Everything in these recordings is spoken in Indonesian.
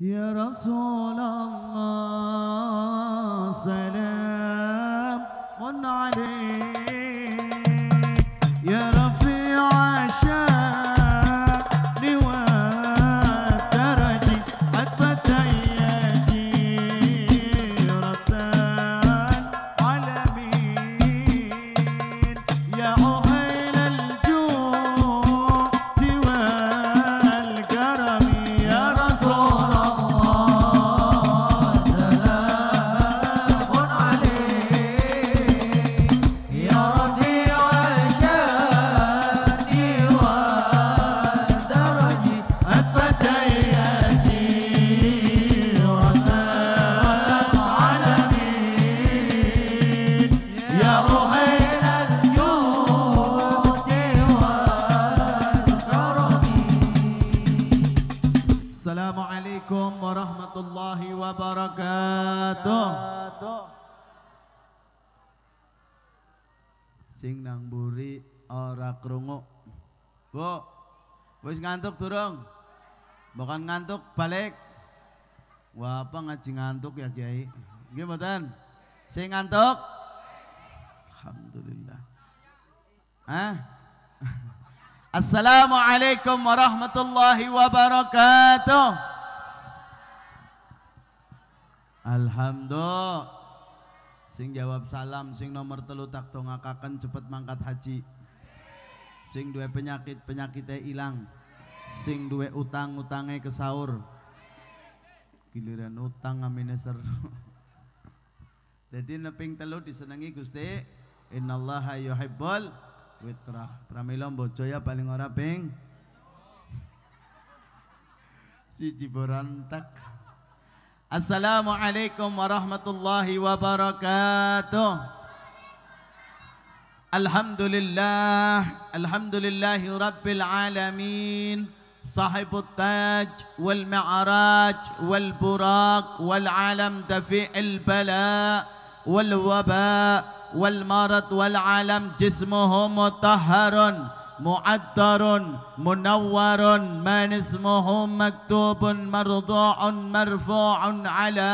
يا رسول الله سلام عليك ngantuk durung? Bukan ngantuk, balik. Wah, apa ngaji ngantuk ya Kiai? gimana mboten? ngantuk? Alhamdulillah. Hah? Assalamualaikum warahmatullahi wabarakatuh. Alhamdulillah. Sing jawab salam, sing nomor telu tak tongakakan cepet mangkat haji. Sing dua penyakit penyakitnya hilang sing duwe utang-utange kesaur giliran utang amin seru jadi neping telu disenangi Gusti innallaha yuhibbul witra pramilom bojo ya paling ora ping siji tak. Assalamualaikum warahmatullahi wabarakatuh Alhamdulillah Alhamdulillahi rabbil alamin صاحب التاج والمعراج والبراق والعالم دفيع البلاء والوباء والمرض والعالم جسمه مطهر معدر منور من اسمه مكتوب مرضوع مرفوع على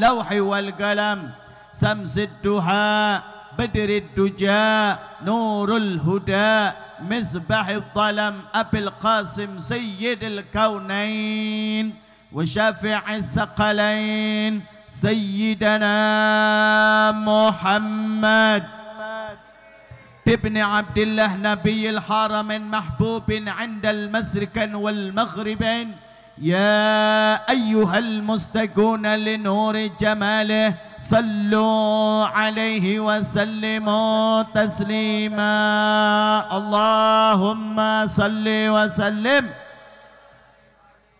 لوح والقلم سمس الدهاء بدر الدجى نور الهدى مسبح الظلم أبي القاسم سيد الكونين وشافع الثقلين سيدنا محمد ابن عبد الله نبي الحرمين محبوب عند المسركن والمغربين يا أيها المستكون لنور جماله صلوا عليه وسلموا تسليما اللهم صل وسلم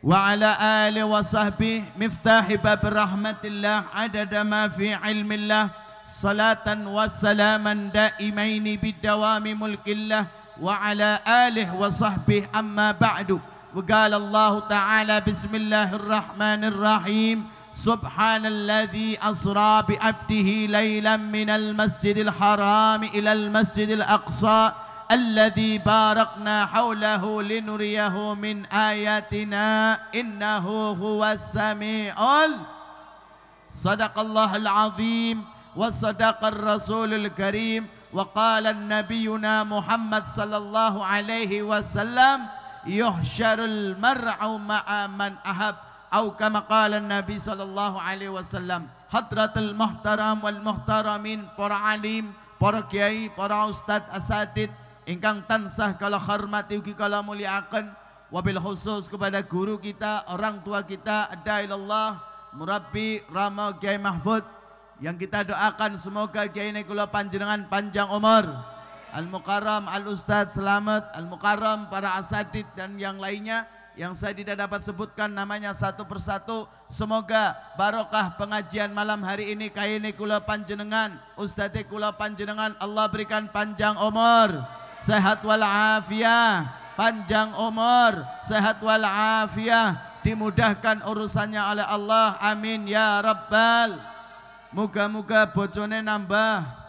وعلى آله وصحبه مفتاح باب رحمة الله عدد ما في علم الله صلاة وسلاما دائمين بالدوام ملك الله وعلى آله وصحبه أما بعد وقال الله تعالى بسم الله الرحمن الرحيم سبحان الذي أسرى بأبته ليلا من المسجد الحرام إلى المسجد الأقصى الذي باركنا حوله لنريه من آياتنا إنه هو السميع صدق الله العظيم وصدق الرسول الكريم وقال النبينا محمد صلى الله عليه وسلم yuhsyarul mar'u ma'a man ahab atau kama qala Nabi sallallahu alaihi wasallam hadratul muhtaram wal muhtaramin para alim para kiai para ustaz asatid ingkang tansah kala hormati ugi kala muliakan wabil khusus kepada guru kita orang tua kita adailallah murabbi rama kiai mahfud yang kita doakan semoga kiai ini kula panjenengan panjang umur Al-Mukarram, Al-Ustadz Selamat, Al-Mukarram, para Asadid dan yang lainnya yang saya tidak dapat sebutkan namanya satu persatu. Semoga barokah pengajian malam hari ini kaini kula panjenengan, Ustadz kula panjenengan, Allah berikan panjang umur, sehat walafiat, panjang umur, sehat walafiat, dimudahkan urusannya oleh Allah. Amin ya rabbal. Moga-moga bojone nambah.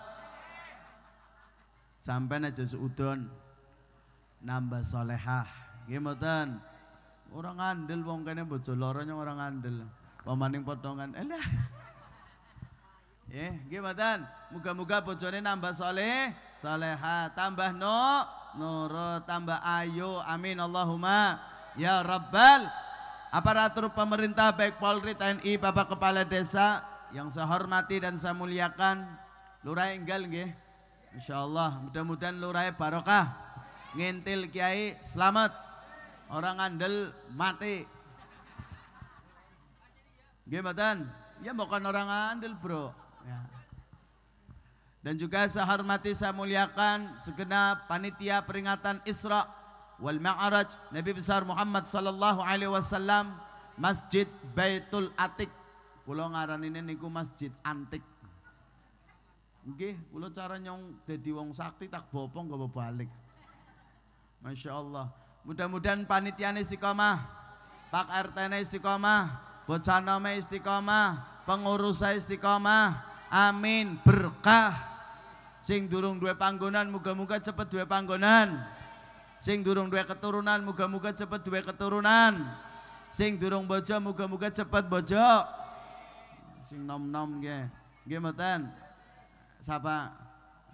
Sampai aja seudon nambah solehah. Gimana? Orang andel, wong kene bojo loronya orang andel Pamaning potongan. Elah. Eh, eh gimana? Muga-muga bojone nambah soleh, soleha, tambah no, nur tambah ayo. Amin Allahumma. Ya Rabbal aparatur pemerintah baik Polri, TNI, Bapak Kepala Desa yang saya hormati dan saya muliakan Lurah Enggal nggih. Insyaallah mudah-mudahan lurai barokah ngintil kiai selamat orang andel mati gimana ya bukan orang andel bro ya. dan juga saya hormati saya muliakan segenap panitia peringatan Isra wal Ma'raj Nabi besar Muhammad sallallahu alaihi wasallam Masjid Baitul Atik pulau ngaran ini niku masjid antik Nggih, kula cara nyong dadi wong sakti tak bopong gak balik. Masya Allah. Mudah-mudahan panitia istiqomah, Pak RT-ne istiqomah, bocanome istiqomah, pengurus istiqomah. Amin, berkah. Sing durung dua panggonan muga-muga cepet dua panggonan. Sing durung dua keturunan muga-muga cepet dua keturunan. Sing durung bojo muga-muga cepet bojo. Sing nom-nom geng, geng mboten. Sapa?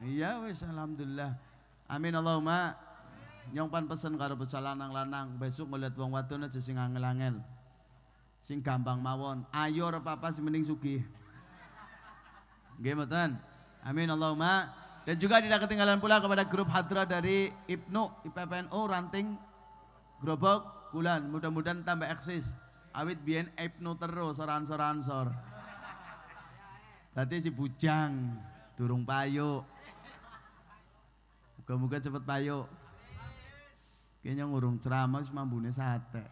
Iya wis alhamdulillah. Amin Allahumma. Nyong pan pesen karo bocah lanang-lanang, besok ngeliat wong wadon aja sing angel-angel. Sing gampang mawon. Ayo papa sing mending sugih. Nggih mboten. Amin Allahumma. Dan juga tidak ketinggalan pula kepada grup hadra dari Ibnu IPPNU Ranting Grobok Kulan. Mudah-mudahan tambah eksis. Awit bien Ibnu terus soran-soran sor. Berarti si bujang durung payuk. Muga-muga cepet payuk. Kayaknya ngurung ceramah cuma mambune sate.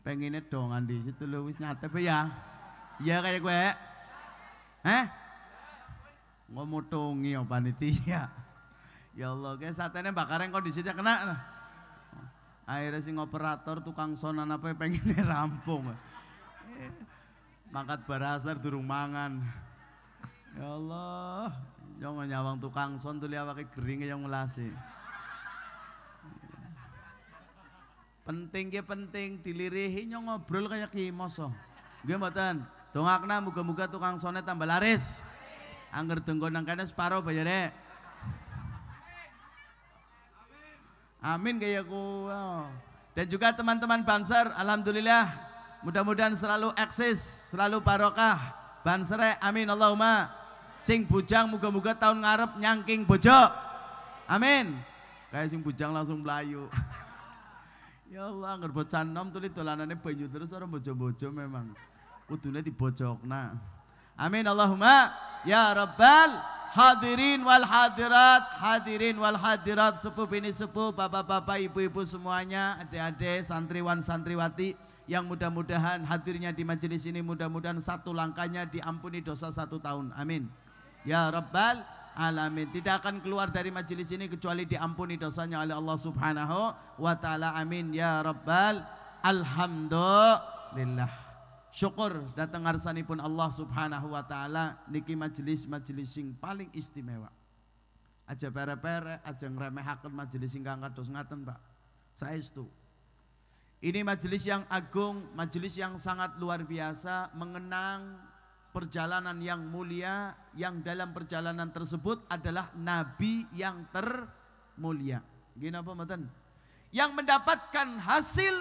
Pengennya dongan di situ lu wis nyate ya. Iya kayak gue. eh Ngomotongi ya panitia. Ya Allah, kayak sate satenya bakaran kondisinya kena. Akhirnya sing operator tukang sonan apa ya, pengennya rampung. Mangkat barasar durung mangan. Ya Allah, yang nyawang tukang son tuh liawake geringe yang ngelasi. Penting ke penting dilirihi nyong ngobrol kayak ki moso. Nggih mboten. Dongakna muga-muga tukang sone tambah laris. Angger dengkon nang kene separo bayare. Amin kaya ku. Dan juga teman-teman Banser, alhamdulillah mudah-mudahan selalu eksis, selalu barokah. Bansere, amin Allahumma. Sing bujang, muga-muga tahun ngarep nyangking bojo. Amin. Kayak sing bujang langsung melayu. ya Allah, anggar bocan nom tuli dolanane banyu terus orang bojo-bojo memang. Kudune dibojokna. Amin Allahumma. Ya Rabbal hadirin wal hadirat, hadirin wal hadirat, sepuh ini sepuh, bapak-bapak, ibu-ibu semuanya, adik-adik, santriwan, santriwati, yang mudah-mudahan hadirnya di majelis ini mudah-mudahan satu langkahnya diampuni dosa satu tahun. Amin. Ya Rabbal Alamin. Tidak akan keluar dari majelis ini kecuali diampuni dosanya oleh Allah Subhanahu wa taala. Amin. Ya Rabbal Alhamdulillah. Syukur datang pun Allah Subhanahu wa taala niki majelis-majelis sing paling istimewa. Aja pere-pere, aja ngremehaken majelis sing kados ngaten, Pak. Saestu. Ini majelis yang agung, majelis yang sangat luar biasa mengenang perjalanan yang mulia yang dalam perjalanan tersebut adalah nabi yang termulia. Gini apa mboten? Yang mendapatkan hasil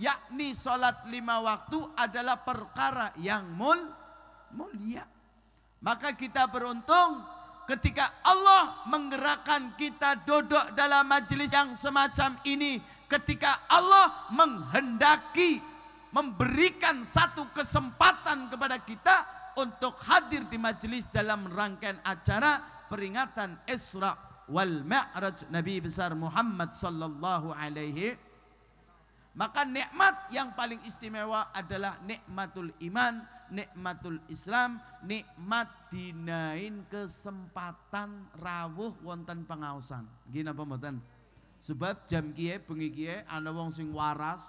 yakni salat lima waktu adalah perkara yang mul mulia. Maka kita beruntung ketika Allah menggerakkan kita duduk dalam majelis yang semacam ini ketika Allah menghendaki memberikan satu kesempatan kepada kita untuk hadir di majelis dalam rangkaian acara peringatan Isra wal Mi'raj Nabi besar Muhammad sallallahu alaihi maka nikmat yang paling istimewa adalah nikmatul iman, nikmatul Islam, nikmat dinain kesempatan rawuh wonten pengaosan. Gina apa Sebab jam kie bengi kie ana wong sing waras,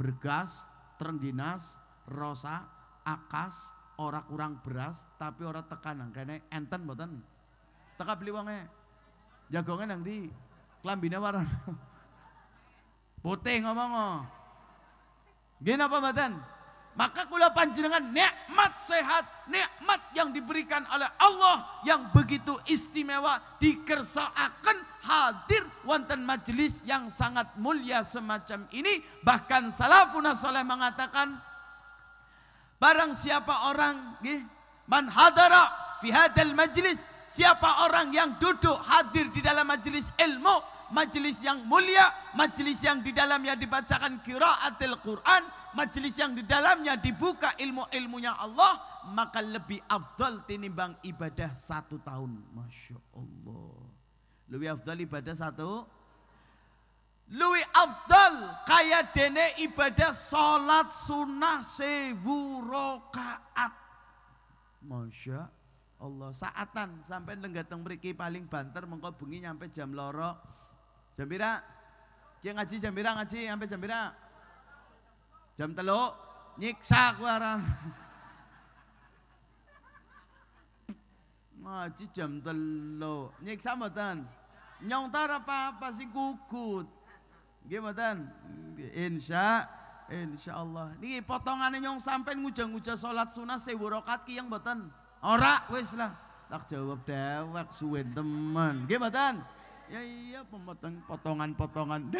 bergas, terengginas, rosa, akas, ora kurang beras tapi ora tekanan karena enten mboten. Teka beli wonge. Jagongan nang ndi? Klambine warna putih ngomong. Nggih napa mboten? Maka kula panjenengan nikmat sehat, nikmat yang diberikan oleh Allah yang begitu istimewa dikersakan hadir wonten majelis yang sangat mulia semacam ini. Bahkan salafun saleh mengatakan barang siapa orang nggih man hadara fi hadal majlis siapa orang yang duduk hadir di dalam majelis ilmu majelis yang mulia majelis yang di dalamnya dibacakan kiraatil Quran majelis yang di dalamnya dibuka ilmu-ilmunya Allah, maka lebih tini tinimbang ibadah satu tahun. Masya Allah. Lebih afdal ibadah satu lebih afdal kaya dene ibadah salat sunnah sewu rokaat. Masya Allah saatan sampai nenggateng meriki paling banter mengko bengi nyampe jam lorok Jam pira? Dia ngaji jam pira ngaji sampai jam Jam telo, nyiksa aku aran. Ngaji jam telo, nyiksa mboten? Nyongtar apa-apa si gugut. gimana? Insya, Insya Allah potongan potongane nyong sampai nguja-nguja salat sunnah sewu ki yang mboten? Ora wis lah. Tak jawab dewek suwe teman gimana? Ya iya potongan-potongan.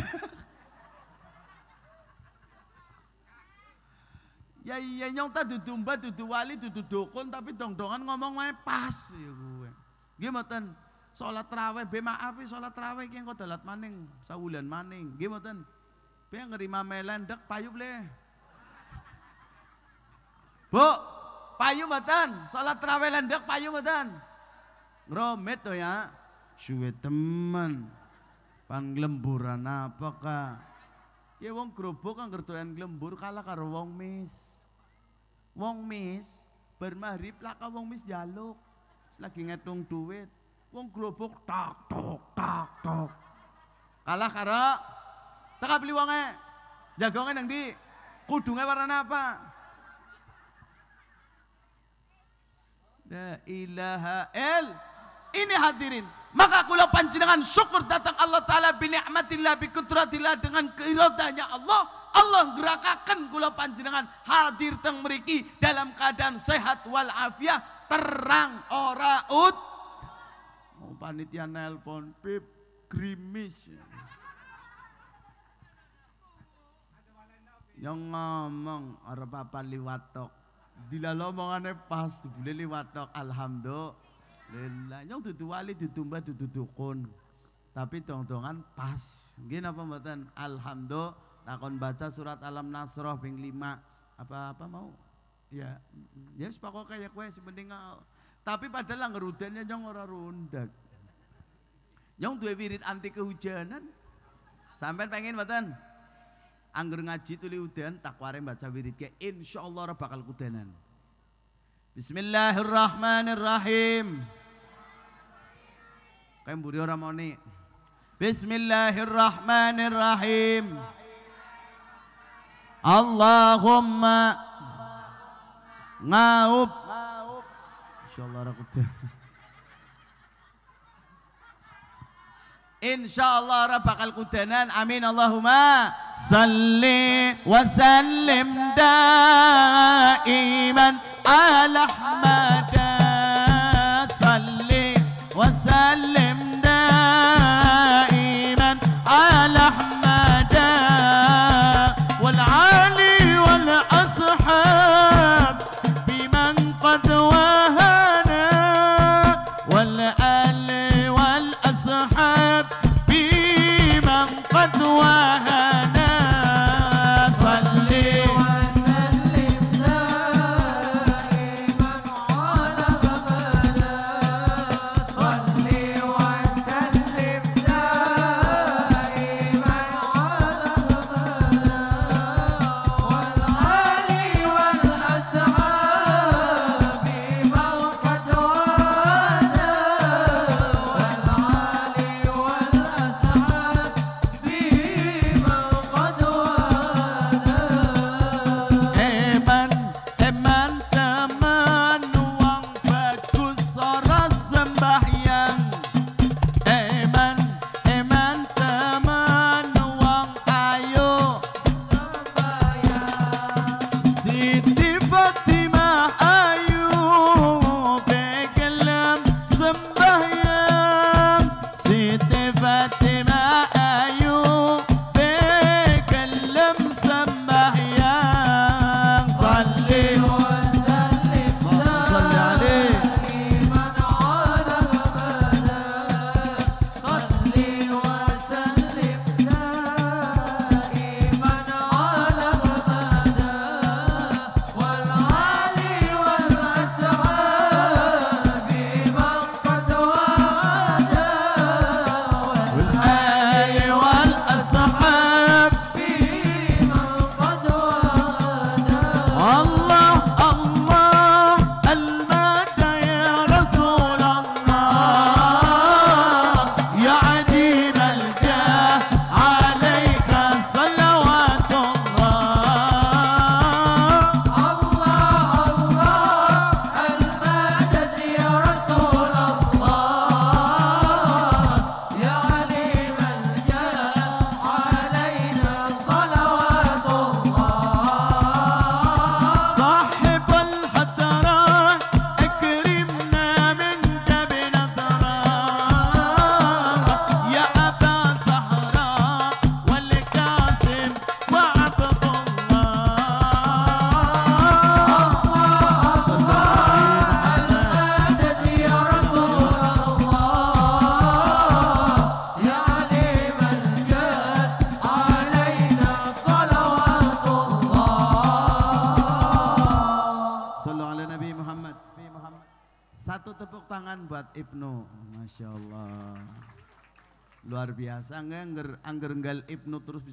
Ya iya nyong ta dudu mbak dudu wali, dudu dukun tapi dongdongan ngomong wae pas ya gue. gimana sholat salat be maaf sholat raweh, kaya kau telat maning sawulan maning. gimana Be ngerima melendek payu le. Bu, payu matan salat raweh lendek payu matan Ngromit tuh ya. Suwe temen. Pan glemburan apakah? Ya wong kerupuk kan kertuan glembur kalah karo wong mis. Wong mis bermahrib lah kau wong mis jaluk. Lagi ngitung duit. Wong gerobok tak tok tak tok. Kalah karo teka beli wonge. Jagonge nang di Kudunge warna apa? La ilaha El, ini hadirin maka kula panjenengan syukur datang Allah taala bi nikmatillah bi kudratillah dengan keirodahnya Allah Allah gerakakan kula panjenengan hadir teng meriki dalam keadaan sehat afiah terang ora ut oh, panitia nelpon pip grimis yang ngomong orang papa liwatok dilalo omongane pas dibule tok alhamdulillah yang dudu wali dudu mbah dudu dukun tapi tong-tongan pas nggih napa mboten alhamdulillah takon baca surat alam nasroh ping lima apa apa mau ya ya wis kayak kue si sepenting tapi padahal ngerudennya nyong ora rundak nyong dua wirid anti kehujanan sampai pengen batan angger ngaji tuli udan takware baca wirid ke Allah ora bakal kudanan Bismillahirrahmanirrahim Kayak buri orang mau nih Bismillahirrahmanirrahim. Bismillahirrahmanirrahim. اللهم ناوب ان شاء الله ربي ان شاء الله رفق القتنان امين اللهم صل وسلم دائما على احمد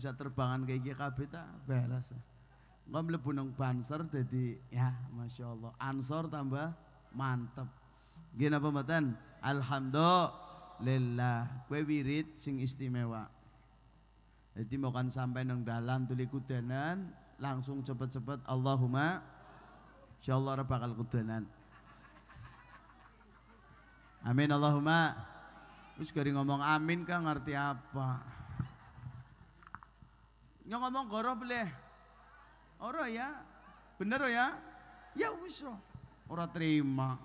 bisa terbangan kayak GKB ta beres nggak mlebu nang banser jadi ya masya Allah ansor tambah mantep gini apa mboten alhamdulillah kue wirid sing istimewa jadi mau kan sampai nang dalan tuli kudanan langsung cepet-cepet Allahumma insya Allah bakal kudanan amin Allahumma terus gari ngomong amin kan ngerti apa yang ngomong goroh boleh. orang ya. Bener ya? Ya wis Ora terima.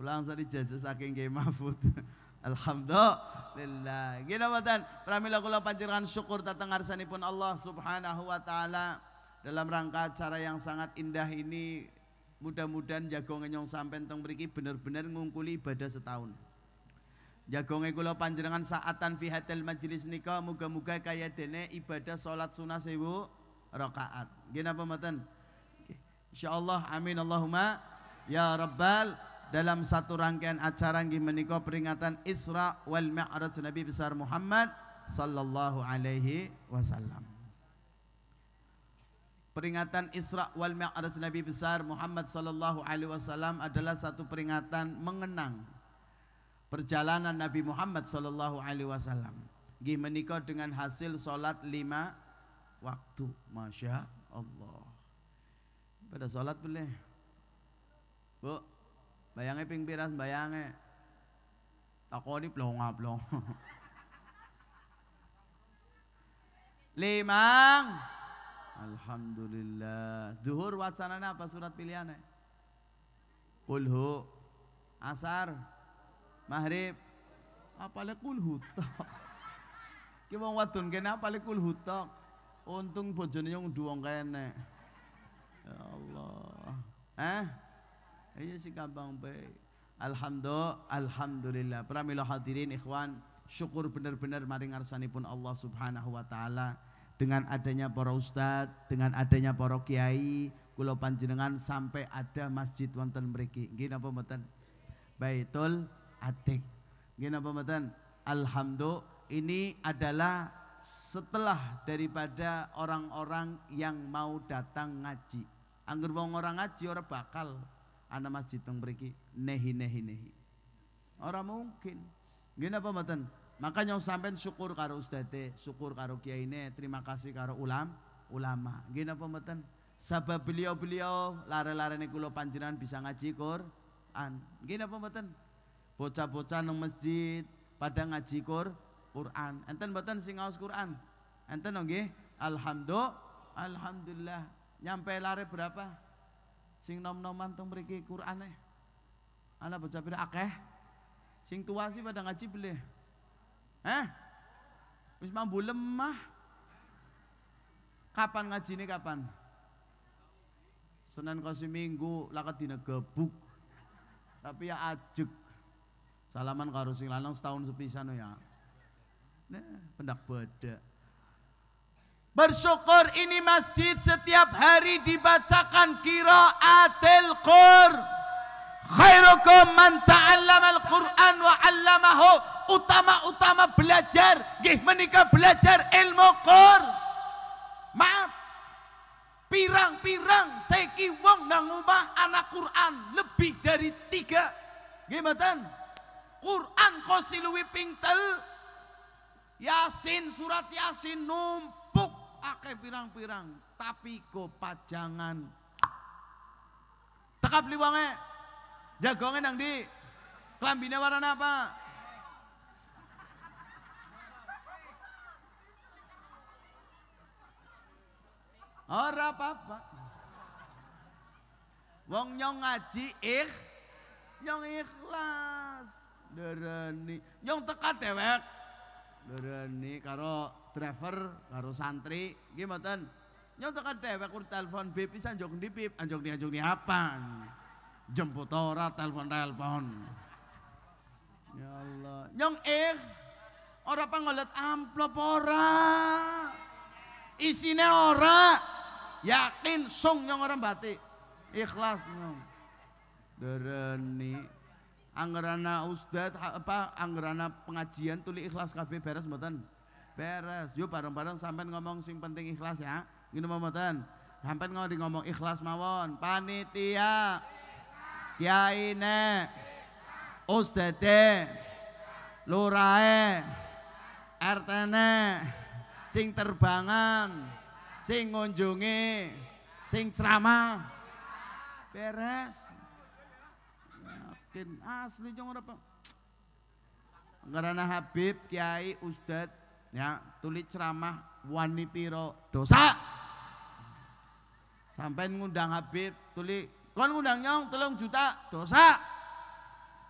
Ulang sari jasa saking nggih Mahfud. Alhamdulillah. Gina mboten, pramila kula panjirkan syukur dhateng ngarsanipun Allah Subhanahu wa taala dalam rangka acara yang sangat indah ini mudah-mudahan jago ngenyong sampai teng beriki bener-bener ngungkuli ibadah setahun. Jagonge kula panjenengan saatan fi hatil majlis nika muga-muga kaya dene ibadah salat sunah sewu rakaat. Nggih napa mboten? Insyaallah amin Allahumma ya rabbal dalam satu rangkaian acara nggih menika peringatan Isra wal Mi'raj Nabi besar Muhammad sallallahu alaihi wasallam. Peringatan Isra wal Mi'raj Nabi besar Muhammad sallallahu alaihi wasallam adalah satu peringatan mengenang perjalanan Nabi Muhammad Sallallahu Alaihi Wasallam. Gih menikah dengan hasil sholat lima waktu, masya Allah. Pada sholat boleh, bu, bayangnya ping piras bayangnya. Takoni belum ngablong. Limang. Alhamdulillah. Duhur wacanana apa surat pilihannya? Kulhu. Asar maghrib apale kul hutok ki wong wadon kene apale kul hutok untung bojone yang orang kene ya Allah eh iya sih gampang baik Alhamdulillah Alhamdulillah Pramilo hadirin ikhwan Syukur benar-benar mari pun Allah subhanahu wa ta'ala Dengan adanya para ustadz Dengan adanya para kiai Kulo panjenengan sampai ada masjid wonten mriki. Nggih napa mboten? Baitul atik. gimana apa Alhamdulillah ini adalah setelah daripada orang-orang yang mau datang ngaji. Angger wong orang ngaji orang bakal ana masjid teng mriki nehi nehi nehi. Orang mungkin. gimana apa Makanya Maka yang sampean syukur karo ustadz, syukur karo ini, terima kasih karo ulam, ulama. Gimana apa Sebab beliau-beliau lare lare nih kulo panjiran bisa ngaji kor Gimana apa bocah-bocah nang masjid pada ngaji kur, Quran enten mboten sing ngaos Quran enten nggih alhamdulillah alhamdulillah nyampe lare berapa sing nom-noman teng mriki Qurane ana bocah pira akeh sing tua sih pada ngaji belih eh wis mambu lemah kapan ngaji nih kapan Senin kasih minggu lakat dina gebuk tapi ya ajek Salaman karo sing lanang setahun sepisan ya. Nah, pendak bedak. Bersyukur ini masjid setiap hari dibacakan atil qur. Khairukum man al Qur'an wa 'allamahu. Utama-utama belajar, gih menika belajar ilmu qur. Maaf. Pirang-pirang saiki wong nang omah anak Quran lebih dari tiga. Gimana? Quran kau siluwi pingtel. Yasin surat Yasin numpuk akeh pirang-pirang tapi go pajangan. Tekap liwange. Jagonge nang di? Klambine warna apa? Ora apa-apa. Wong nyong ngaji ikh, nyong ikhlas dereni nyong teka dewek dereni karo driver karo santri gimana? nyong yang teka dewek kur telepon bib anjok di ndi anjok ni anjok ni apa jemput ora telepon telepon ya Allah yang eh ora pangolet amplop ora isine ora yakin song, nyong orang batik ikhlas nyong dereni anggerana ustad apa anggerana pengajian tuli ikhlas kabeh beres mboten beres yuk bareng-bareng sampean ngomong sing penting ikhlas ya ngene mboten sampean ngomong ngomong ikhlas mawon panitia kiaine ustad e. lurae RTne sing terbangan sing ngunjungi sing ceramah beres miskin asli jong ora karena Habib Kiai Ustad ya tulis ceramah wani piro dosa sampai ngundang Habib tulis kon ngundang nyong telung juta dosa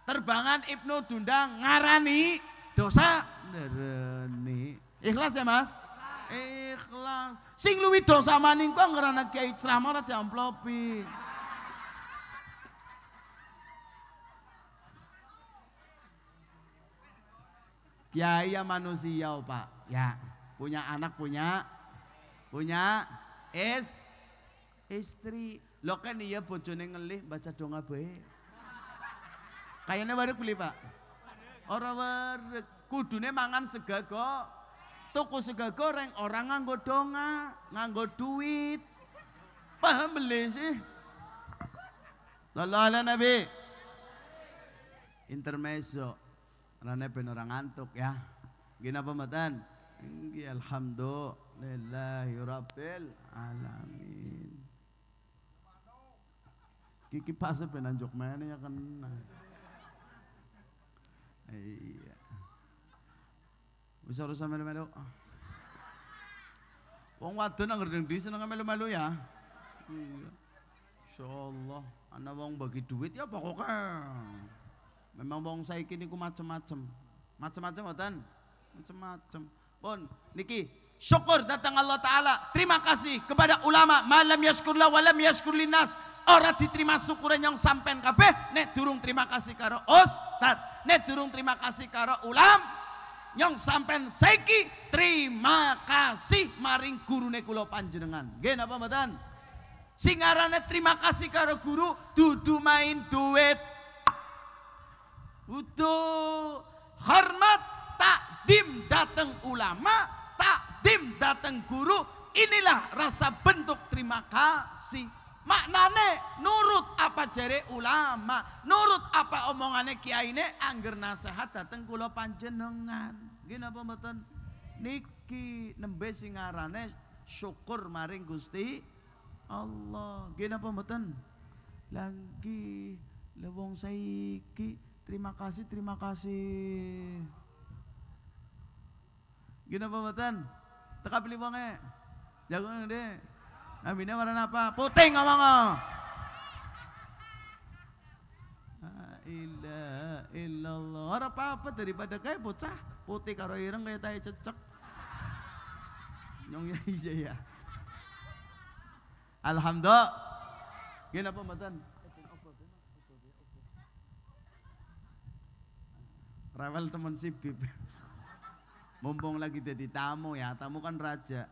terbangan Ibnu Dundang ngarani dosa ngarani ikhlas ya mas ikhlas sing luwi dosa maning kok ngerana kiai ceramah ora diamplopi Ya iya manusia Pak. Ya, punya anak punya punya is istri. Lo kan iya bojone ngelih baca donga bae. Kayaknya baru beli Pak. Orang baru kudune mangan segago. toko sega goreng orang nganggo donga, nganggo duit. Paham beli sih? Lalu ala Nabi. Intermezzo karena pen orang ngantuk ya. Gina pematan. Ingi alhamdulillahi ya rabbil alamin. Kiki pasa penanjuk mana ya kan. Iya. Bisa urusan melu-melu. Wong wadon nang gerdeng di seneng melu-melu ya. Iya. Insyaallah, ana wong bagi duit ya pokoknya. Memang wong saiki niku macem-macem. Macem-macem mboten? Macem-macem. Pun niki syukur datang Allah taala. Terima kasih kepada ulama malam yaskurlah walam yaskur linnas. Ora diterima syukuran yang sampean kabeh nek durung terima kasih karo ustaz, nek durung terima kasih karo ulam yang sampean saiki terima kasih maring gurune kula panjenengan. Nggih napa mboten? Singarane terima kasih karo guru dudu main duit. Wudhu hormat takdim datang ulama, takdim datang guru. Inilah rasa bentuk terima kasih. Maknane nurut apa jere ulama, nurut apa omongannya kiai ne angger nasihat datang kula panjenengan. Gini apa mboten? Niki nembe singarane syukur maring Gusti Allah. Gini apa mboten? Lagi lewong saiki Terima kasih, terima kasih. Gina pembetan? Teka pilih ba Jago na di. Nabi na wala Puting ngomong mga. Ila illallah. Orang apa apa daripada kayo bocah. Putih karo ireng kaya tayo cecek. Nyong ya, iya ya. Alhamdulillah. Gina pembetan? Rewel teman sipir, Mumpung lagi jadi tamu ya, tamu kan raja.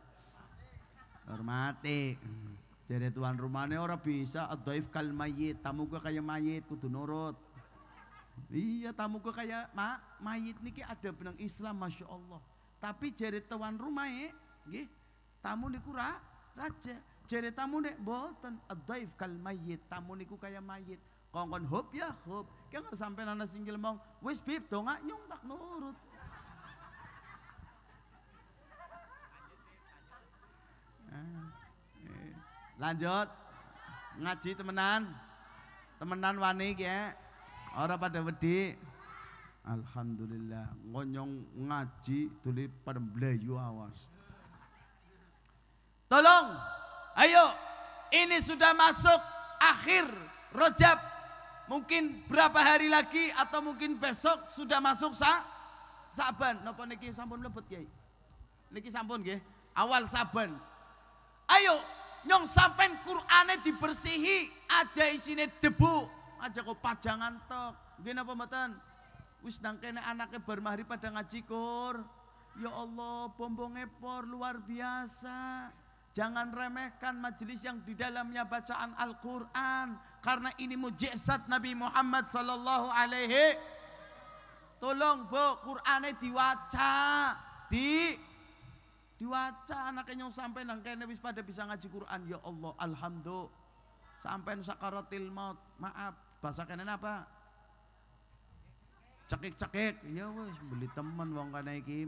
Hormati. Jadi tuan rumahnya orang bisa adaif kal mayit, tamu gue kayak mayit kudu nurut. Iya tamu gue kayak ma mayit niki ada benang Islam masya Allah. Tapi jadi tuan rumah ya, eh, gih tamu niku ra, raja. Jadi tamu nih, boten adaif kal mayit, tamu niku kayak mayit. Kongkon hub ya hub, Jangan sampai nana singgil mau, wis bib dong nyung tak nurut. Eh, eh. Lanjut. Ngaji temenan. Temenan wani ya. Eh. Orang pada wedi. Alhamdulillah ngonyong ngaji tulip pada belayu awas. Tolong, ayo ini sudah masuk akhir Rojab Mungkin berapa hari lagi atau mungkin besok sudah masuk sa Saban. Napa niki sampun lebet Kiai? Niki sampun nggih, awal Saban. Ayo nyong sampean Qur'ane dibersihi, aja isine debu, aja kok pajangan tok. Nggih napa mboten? Wis nang kene anake bar pada ngaji Ya Allah, pembonge por luar biasa. Jangan remehkan majelis yang di dalamnya bacaan Al-Quran karena ini mujizat Nabi Muhammad sallallahu alaihi. Tolong bu, Qurannya diwaca, di diwaca anaknya sampai nang kene wis pada bisa ngaji Quran ya Allah alhamdulillah sampai sakaratil maut maaf bahasa kena apa cekik-cekik ya wis beli teman wong kena iki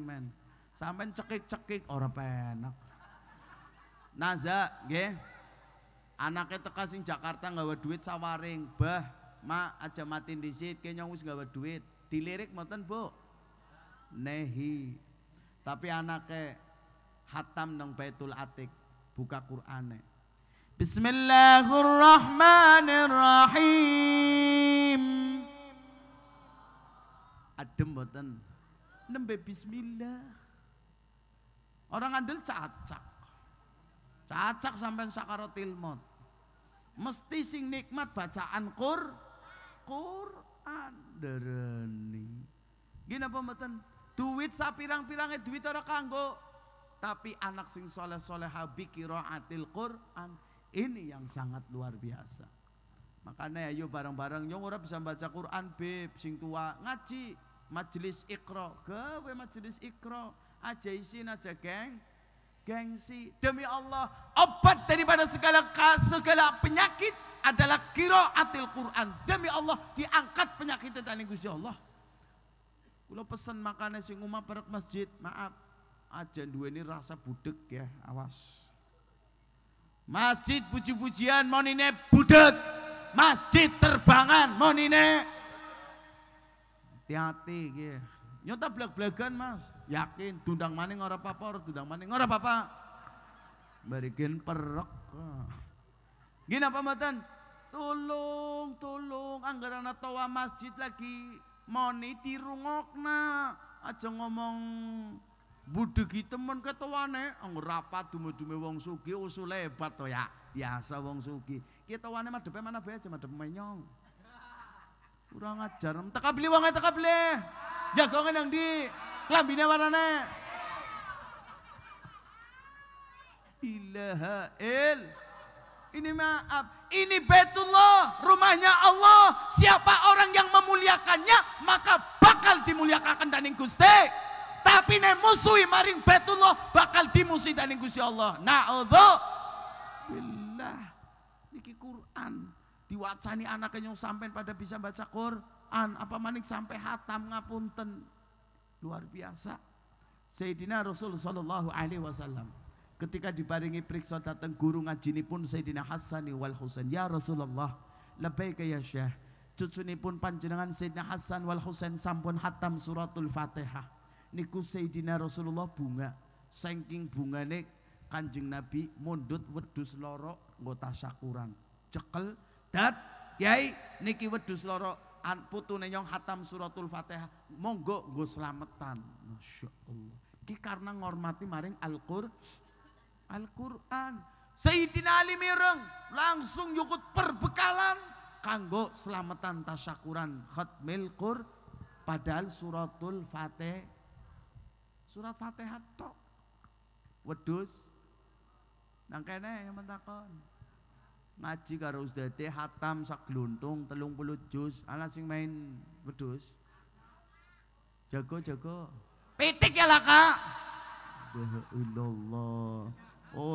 Sampai cekik-cekik orang penak Naza nggih. Anake teka sing Jakarta nggawa duit sawaring, bah, mak aja mati dhisit kene wis nggawa duit. Dilirik mboten, Bu? Nehi. Tapi anake hatam nang Baitul Atik, buka Qur'ane. Bismillahirrahmanirrahim. Adem mboten? Nembe bismillah. Orang andel cacak. Cacak sampai sakaratil maut. Mesti sing nikmat bacaan Qur Quran dereni. Gini apa mboten? Duit sapirang pirangnya duit ora kanggo tapi anak sing soleh soleh roh kiraatil Quran ini yang sangat luar biasa. Makanya ayo ya, bareng-bareng yang ora bisa baca Quran beb sing tua ngaji majelis ikro gawe majelis ikro aja isin aja geng gengsi. Demi Allah, obat daripada segala segala penyakit adalah kiroatil Quran. Demi Allah, diangkat penyakit tani Gusti Allah. Kalau pesan makanan sing umah perek masjid, maaf. Aja dua ini rasa budek ya, awas. Masjid puji-pujian monine budek. Masjid terbangan monine. Hati-hati ya. Nyota belag belakan mas, yakin tundang maning ora papa, ora tundang maning ora papa. berikan Barikin perek. Gini apa mboten? Tolong, tolong anggaran atau masjid lagi moni dirungokna. Aja ngomong budegi temen ketawane ang rapat dume-dume wong sugi usul lebat to ya. Biasa wong kita wane madhepe mana bae aja madhep menyong. Kurang ajar. Teka beli wonge teka beli. Jagonge yang di lambinya warnane. Ilaha il. Ini maaf, ini betullah rumahnya Allah. Siapa orang yang memuliakannya, maka bakal dimuliakan dan Gusti. Tapi ne musuhi maring betullah bakal dimusuhi dan Gusti Allah. na'udhu billah. ini Quran diwacani anaknya yang sampai pada bisa baca Quran apa manik sampai hatam ngapunten luar biasa Sayyidina Rasul Sallallahu Alaihi Wasallam ketika dibaringi periksa datang guru ngaji ini pun Sayyidina Hassani wal Husain ya Rasulullah lebaik ya Syekh cucu ini pun panjenengan Sayyidina Hasan wal Husain sampun hatam suratul fatihah niku Sayyidina Rasulullah bunga sengking bungane kanjeng Nabi mundut wedus lorok ngota syakuran cekel Dat, Kiai niki wedus loro putu nenyong hatam suratul Fatihah. Monggo selametan. masya Allah. Ki karena ngormati maring Al-Qur'an. Al-Qur'an. Sayyidina Ali mireng langsung yukut perbekalan kanggo selamatan tasyakuran khatmil qur padahal suratul fatih surat fatihah tok wedus nang kene yang mentakon ngaji karo usdate hatam sak gluntung telung puluh juz ana sing main wedus jago jago pitik ya lah kak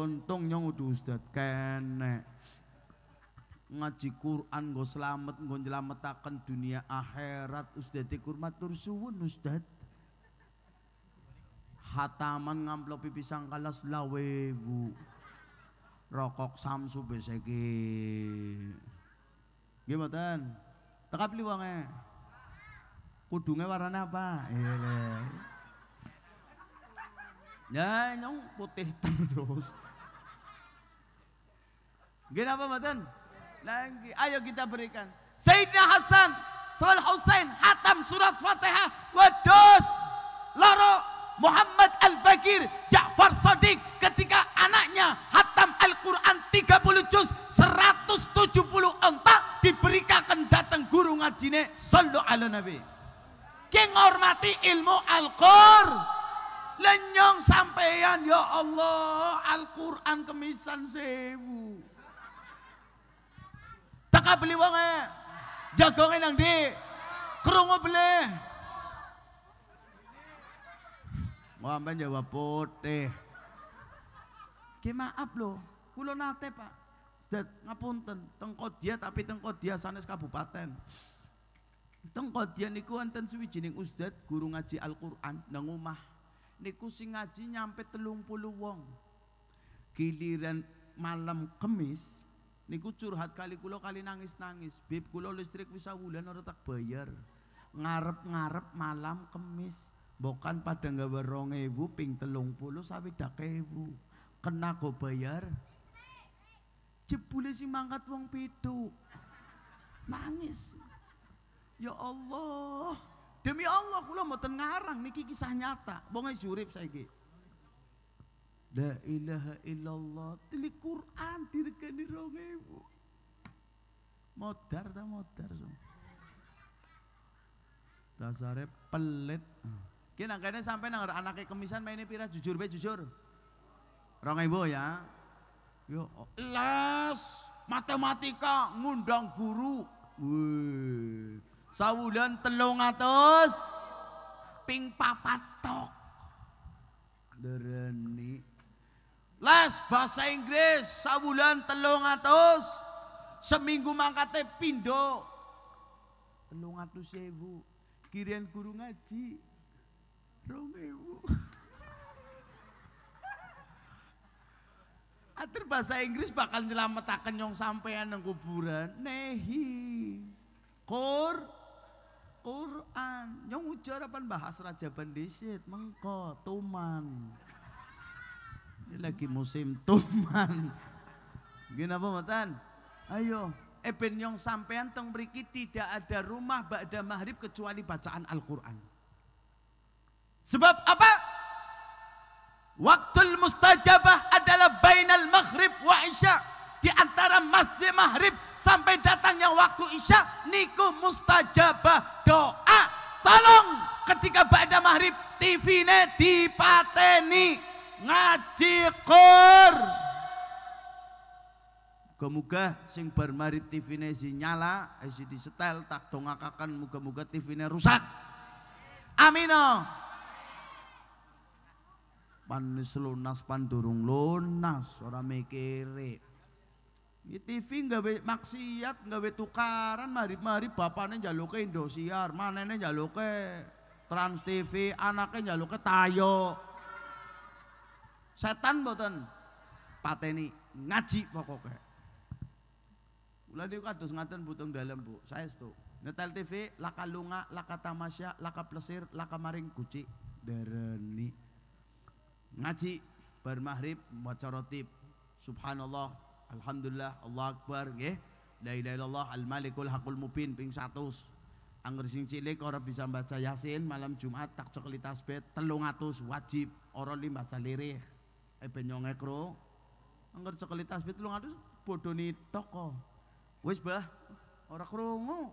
untung nyong udah ustad kene ngaji Quran gue selamat gue nyelametaken dunia akhirat ustadz kurmat tur suwun ustad hataman ngamplopi pisang kalas bu rokok samsu beseki gimana tekap liwange kudungnya warna apa iya ya nyong putih terus gimana apa lagi ayo kita berikan Sayyidina Hasan Soal Hussein hatam surat Fatihah Wadus loro Muhammad Al Bakir Ja'far Sadiq ketika anaknya Hatam Al-Quran 30 juz 170 entah diberikan datang guru ngajine sallu ala nabi yang ngormati ilmu Al-Qur lenyong sampeyan ya Allah Al-Quran kemisan sewu teka beli wonge eh? jagonge nang di kerungu beli ambil jawab putih Ki maaf loh Kulo nate pak, dat ngapunten, dia tapi dia sanes kabupaten. dia niku anten suwi jining ustad guru ngaji Al-Quran nang omah. Niku sing ngaji nyampe telung puluh wong. Giliran malam kemis niku curhat kali kulo kali nangis-nangis. Bib kulo listrik bisa wulan orang tak bayar. Ngarep-ngarep malam kemis bukan pada nggawe bu, ping telung sawi dakai dakebu. Kena kau bayar jebule si mangkat wong pitu. Nangis. Ya Allah. Demi Allah kula mboten ngarang niki kisah nyata. e surip saiki. La ilaha illallah teli Quran dirgani 2000. Modar ta modar so. Dasare pelit. Ki nang kene sampe nang anake kemisan maine pira jujur be jujur. 2000 ya. Ya, oh. les matematika ngundang guru. Wih. Sawulan telung atas, ping papat tok. Dereni. Les bahasa Inggris sawulan telung atas, seminggu mangkate pindo. Telung atus sewu. Kirian guru ngaji. Rong ewu. Atur bahasa Inggris bakal nyelametaken nyong sampean nang kuburan. Nehi. Kor, Quran. Nyong ujar apa bahas raja bandisit mengko tuman. Ini lagi musim tuman. Gini apa matan? Ayo, Eben eh, yang sampean teng beriki tidak ada rumah ba'da maghrib kecuali bacaan Al-Qur'an. Sebab apa? Waktu mustajabah adalah bainal maghrib wa isya. Di antara masih maghrib sampai datangnya waktu isya. Niku mustajabah doa. Tolong ketika ba'da maghrib TV-ne dipateni. Ngaji kur. moga-moga sing bar marip TV-ne si nyala, si disetel, tak dongakakan moga-moga TV-ne rusak. Amino pan lunas pan durung lunas ora mikire Ya TV gawe maksiat, gawe tukaran, mari-mari bapaknya jaluke Indosiar, manene jaluke Trans TV, anaknya jaluke Tayo. Setan boten pateni ngaji pokoknya. Kula niku kados ngaten butung dalam Bu, saya itu. Netel TV laka lunga, laka tamasya, laka plesir, laka maring kuci. Dereni ngaji bermahrib maghrib maca subhanallah alhamdulillah Allah akbar nggih la ilaha illallah al malikul hakul mubin ping 100 angger sing cilik ora bisa baca yasin malam Jumat tak cokli tasbih 300 wajib ora li baca lirih e ben ngekro angger cokli tasbih 300 bodoni toko wis bah ora krungu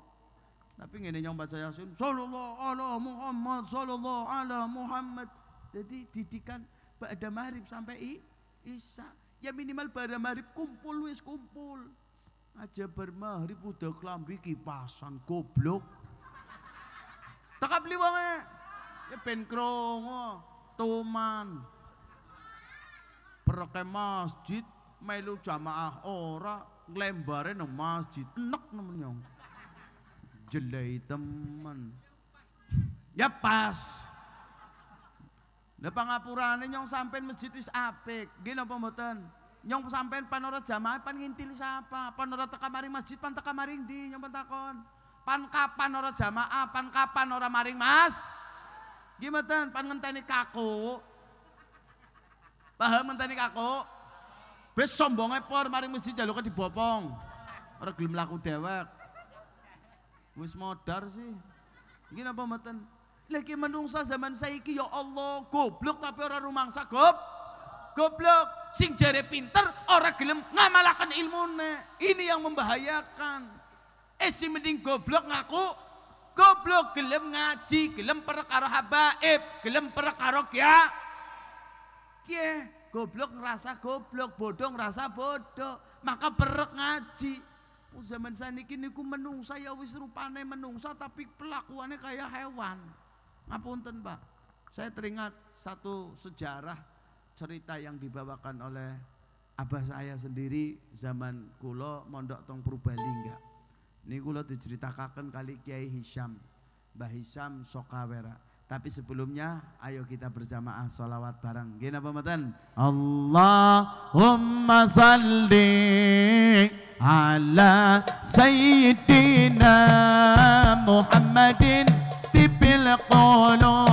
tapi ngene nyong baca yasin sallallahu ala muhammad sallallahu ala muhammad jadi didikan ada maghrib sampai i, Isya. Ya minimal pada maghrib kumpul wis kumpul. Aja bermaghrib udah kelambi kipasan goblok. tak beli liwange. Ya ben krongo, tuman. Perke masjid melu jamaah ora nglembare nang masjid. Enek nemen nyong. Jelai teman Ya pas. Lah pangapurane nyong sampean masjid wis apik. Nggih napa mboten? Nyong sampean panora jamaah pan ngintili sapa? Panora teka maring masjid pan teka maring ndi? Nyong pentakon. Pan kapan ora jamaah? Pan kapan ora maring Mas? Nggih mboten? Pan ngenteni kaku. Paham ngenteni kaku? Wis sombonge por maring masjid jalu kok dibopong. Ora gelem laku dewek. Wis modar sih. Nggih napa mboten? Lagi menungsa zaman saiki ya Allah, goblok tapi orang rumangsa gob. Goblok, sing jare pinter orang gelem ilmu ne, Ini yang membahayakan. Eh si mending goblok ngaku goblok gelem ngaji, gelem perkara habaib, gelem perkara ya. Kie, goblok ngerasa goblok, bodoh ngerasa bodoh. Maka perek ngaji, zaman saya ini niku menungsa ya wis rupane menungsa tapi pelakuannya kayak hewan. Ngapunten Pak, saya teringat satu sejarah cerita yang dibawakan oleh abah saya sendiri zaman kulo mondok tong Purbalingga. Ini kulo diceritakan kali Kiai Hisham, Mbah Hisham Sokawera. Tapi sebelumnya ayo kita berjamaah sholawat bareng. Gina apa Allahumma salli ala sayyidina Muhammadin Oh no.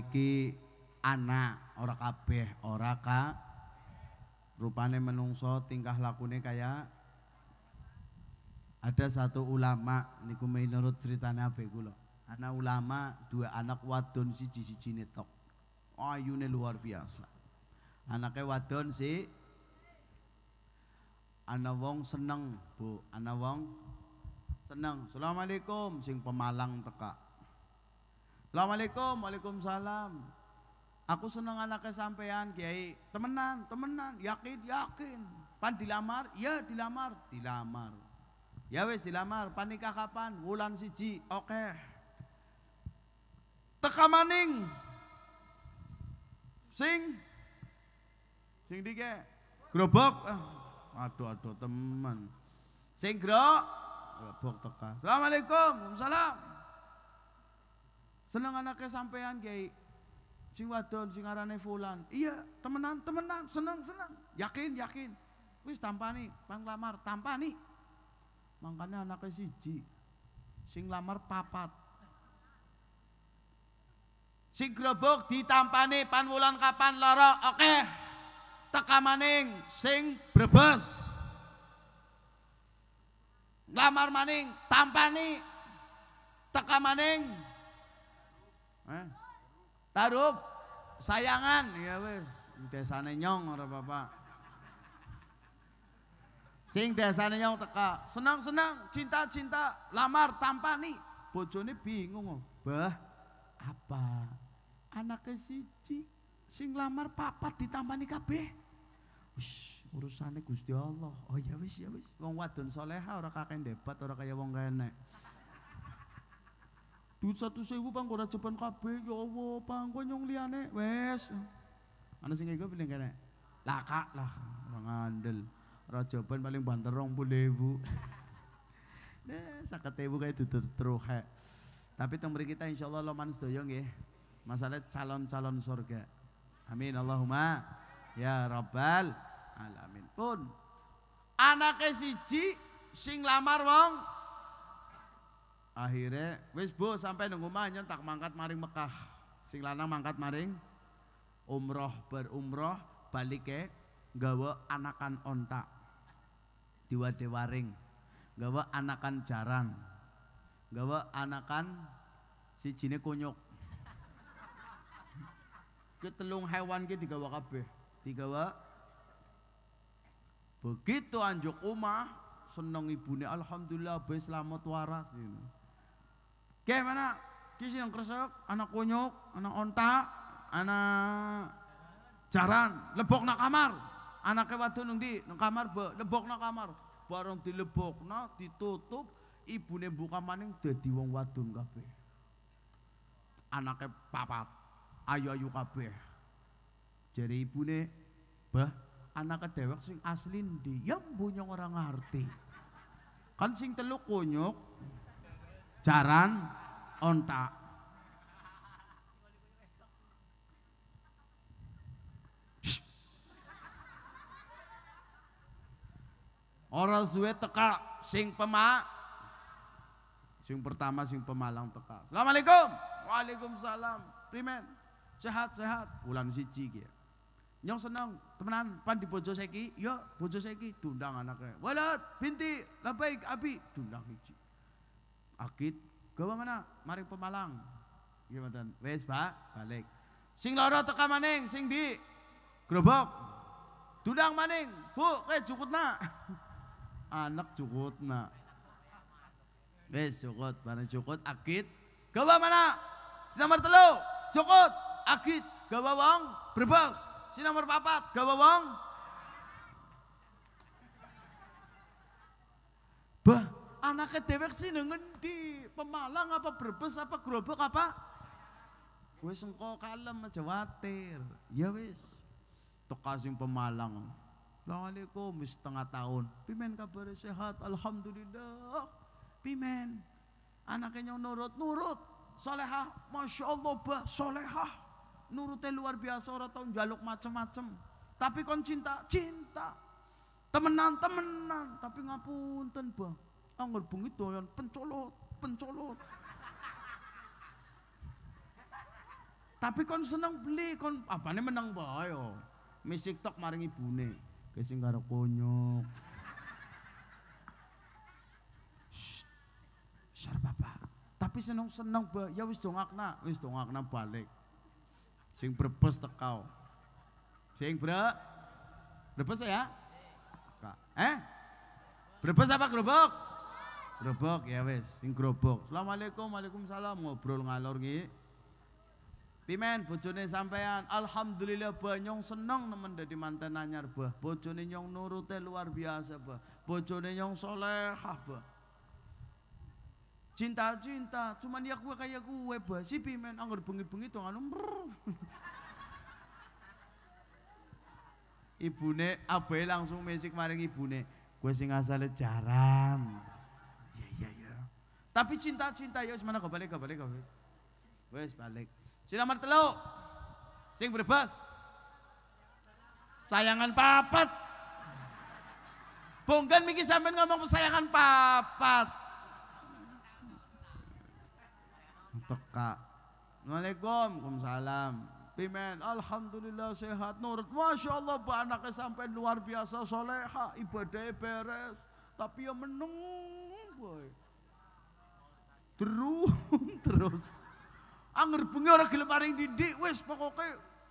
iki anak ora kabeh ora ka rupane menungso tingkah lakune kaya ada satu ulama niku menurut ceritanya abe kula Anak ulama dua anak wadon siji siji netok ayune luar biasa anaknya wadon si anak wong seneng bu anak wong seneng assalamualaikum sing pemalang teka Assalamualaikum, Waalaikumsalam. Aku seneng anaknya sampean, Kiai. Temenan, temenan, yakin, yakin. Pan dilamar? Ya, dilamar. Dilamar. Ya wes dilamar, pan nikah kapan? Wulan siji. Oke. Okay. Teka maning. Sing sing dike grobok eh, aduh aduh teman sing grobok, grobok teka assalamualaikum wassalam. Seneng anaknya sampean kiai. Sing wadon sing arane Fulan. Iya, temenan, temenan, seneng, seneng. Yakin, yakin. Wis tampani, pang lamar, tampani. Makanya anaknya siji. Sing lamar papat. Sing grebok ditampani pan wulan kapan lara oke. Okay. Teka maning sing brebes. Lamar maning tampani. Teka maning Eh? Taruh sayangan ya wes desane nyong ora bapak. Sing desane nyong teka, senang-senang, cinta-cinta, lamar tampani. Bojone bingung, oh. "Bah, apa? anak siji sing lamar papat ditampani kabeh." Ush, urusane Gusti Allah. Oh ya wis ya wis, wong wadon soleha ora kakek debat, ora kaya wong kene. Duit satu sewu pang ora jeban kabe ya Allah, pang kowe nyong liane wes. anak singa gue pilih kene. laka lah orang andel raja jeban paling banter bu deh sakit ibu kayak tutur truhe. Tapi kita insya kita insyaallah manis doyong ya Masalah calon-calon surga. Amin Allahumma ya rabbal alamin. Pun anak siji sing lamar wong akhirnya wis bu sampai nunggu manjen tak mangkat maring Mekah sing lanang mangkat maring umroh berumroh balik ke gawe anakan onta diwade waring gawe anakan jaran gawe anakan si jine kunyuk ke telung hewan ke digawa kabeh digawa begitu anjuk umah seneng ibune alhamdulillah be selamat waras ini. Kayak mana? Kisi yang kresek, anak kunyuk, anak onta, anak jaran, lebok na kamar. Anaknya waktu nung di nung kamar be, lebok na kamar. Barang dilebok na, ditutup, ibune buka maning dadi wong wadon anak Anaknya papat, ayu-ayu kabe. Jadi ibune, bah, anak dewek sing asli di ya Yang punya orang ngerti. Kan sing teluk kunyuk, jaran, ontak. Orang suwe teka sing pema sing pertama sing pemalang teka. Assalamualaikum. Waalaikumsalam. Primen. Sehat sehat. Ulam siji ya. Nyong seneng temenan pan di bojo seki. Yo bojo seki dundang anaknya. Walat binti labaik abi diundang siji. Akit. Gawa mana? Maring Pemalang. gimana mboten. Wes Pak, balik. Sing loro teka maning, sing di Grobok. Dudang maning, Bu, cukut eh, na. Anak cukut na wes cukut, mana cukut akid. Gawa mana? Si nomor telu, cukut, Akit. Gawa wong, berbos. Si nomor papat, gawa wong. Bah, anaknya dewek sih ngendi. Pemalang apa Brebes apa Grobok apa? Wis engko kalem aja watir. Ya wis. Teka sing Pemalang. Assalamualaikum wis setengah tahun. Pimen kabar sehat alhamdulillah. Pimen. Anaknya yang nurut-nurut. soleha, masya Allah bah, soleha, Nurutnya luar biasa orang tahun jaluk macam-macam, Tapi kon cinta, cinta. Temenan, temenan. Tapi ngapunten bah. Anggur bengi doyan pencolot pencolot. Tapi kon seneng beli, kon nih menang bae yo. Misik tok maring ibune, ge sing karo konyok. Sar bapak. Tapi seneng-seneng bae, ya wis dongakna, wis dongakna balik. Sing brebes tekau. Sing bre brebes ya? Eh? Brebes apa gerobok? Grobok ya wes, sing grobok. Assalamualaikum, Waalaikumsalam ngobrol ngalor ki. Pimen bojone sampean, alhamdulillah banyong seneng nemen di mantan anyar bah. Bojone nyong nurute luar biasa bah. Bojone nyong solehah bah. Cinta-cinta, cuman ya kue kayak kue bah. Si pimen anggur bengi-bengi tuh anu. ibune abe langsung mesik maring ibune. Kue sing asale jarang. Tapi cinta-cinta ya wis mana kau balik kau balik kok. balik. Sing nomor telu. Sing berbas. Sayangan papat. Bungkan miki sampean ngomong sayangan papat. Teka. Assalamualaikum, Waalaikumsalam. Pimen, Alhamdulillah sehat nurut. Masya Allah, bu anaknya sampai luar biasa soleha, ibadahnya beres. Tapi ya menunggu derum terus. Anger bengi ora gelem paring didik wes pokoke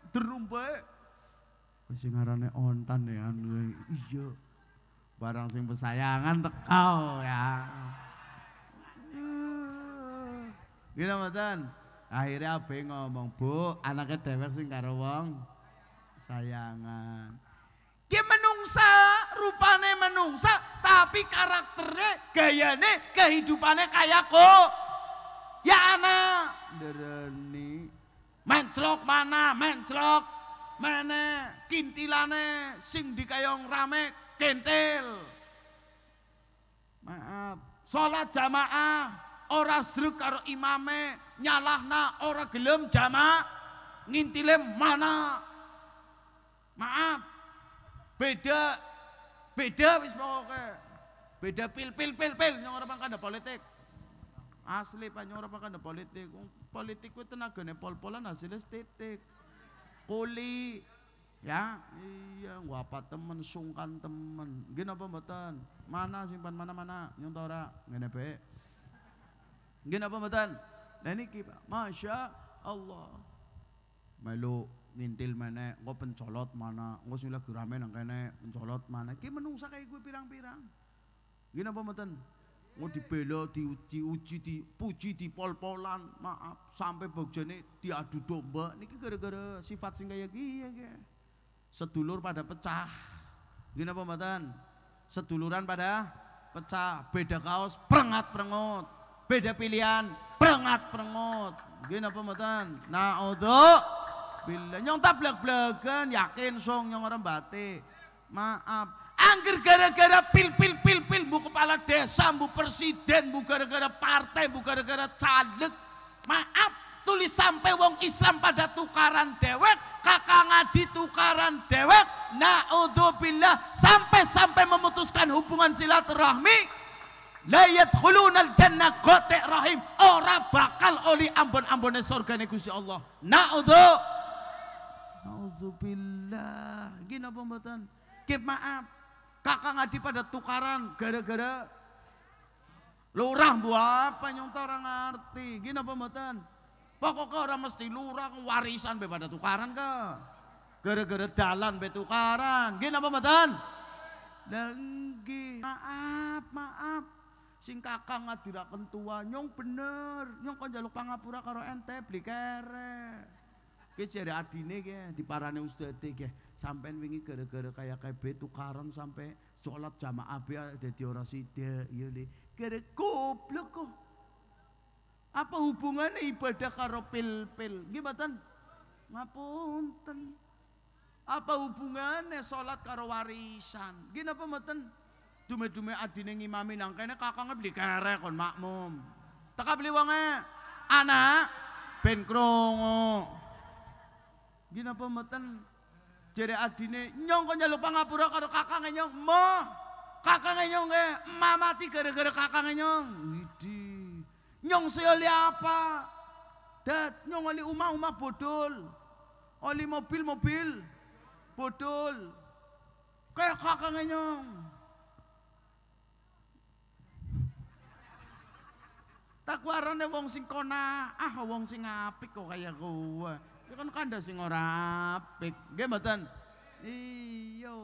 derum bae. Wis sing aranane ontan ya, anu ya iya. Barang sing pesayangan tekau ya. Gila matan, Akhirnya abe ngomong, "Bu, anaknya dewek sing karo wong sayangan." Ki menungsa, rupane menungsa, tapi karakternya, gayane, kehidupannya kaya kok. Ya anak, menclok mana, menclok mana, kintilane, sing dikayong rame, kentil. Maaf, Salat jamaah, ora seru karo imame, nyalahna ora gelem jamaah, ngintile mana. Maaf, Beda beda wis pokoke. Beda pil pil pil pil nyong ora pangkane politik. Asli Pak nyong ora pangkane politik. Politik kuwi tenagane pol-polan hasil estetik. Kuli ya iya apa temen sungkan temen gini apa mboten mana simpan mana mana nyong ta ora ngene gini apa mboten nah ini masya Allah melu ngintil mana, gue pencolot mana, gue sing lagi rame nang kene pencolot mana. Ki menungsa kayak gue pirang-pirang. gini napa mboten? Gue dibela, diuji, uji, dipuji, dipol-polan, maaf, sampai bojone diadu domba. Niki gara-gara sifat sing kaya gini ya, Sedulur pada pecah. gini napa mboten? Seduluran pada pecah, beda kaos perengat perengot, Beda pilihan perengat perengot, Nggih napa Nah Naudzu Bila nyong tak blag-blagan yakin song nyong orang bate. Maaf. angker gara-gara pil pil pil pil bu kepala desa, bu presiden, bu gara-gara partai, bu gara-gara caleg. Maaf, tulis sampai wong Islam pada tukaran dewek, kakak ngadi tukaran dewek. Naudzubillah sampai-sampai memutuskan hubungan silaturahmi. Layat hulunal jannah kotek rahim. Ora bakal oli ambon-ambonnya surga Gusti Allah. Naudzubillah. Alhamdulillah, Gini apa mboten? Kip maaf. Kakak ngadi pada tukaran gara-gara lurah bu apa nyong orang ngerti. Gini apa mboten? Pokoknya orang mesti lurah warisan be pada tukaran ke. Gara-gara jalan be tukaran. Gini apa mboten? Maaf, maaf. Sing kakak ngadirakan tua nyong bener. Nyong kan jaluk pangapura karo ente beli kere. Ki jare adine ki diparane ustade ki sampean wingi gara-gara kaya kabeh tukaran sampe sholat jamaah be ya dadi ora sida ya le. Gara goblok kok. Apa hubungannya ibadah karo pil-pil? Nggih mboten? Ngapunten. Apa hubungannya sholat karo warisan? Nggih napa mboten? Dume-dume adine ngimami nang kene kakangnya beli kere kon makmum. Teka beli wonge anak ben gina apa Jere adine nyong kok nyaluk pangapura karo kakang nyong. Mo, kakang nyong e mati gara-gara kakang nyong. Widi. Nyong saya li apa? Dat nyong oli umah-umah bodol. Oli mobil-mobil bodol. Kayak kakang nyong. tak warane wong sing kona, ah wong sing apik kok kaya kowe. Ya kan kandas sing ora apik. Nggih mboten? Iya.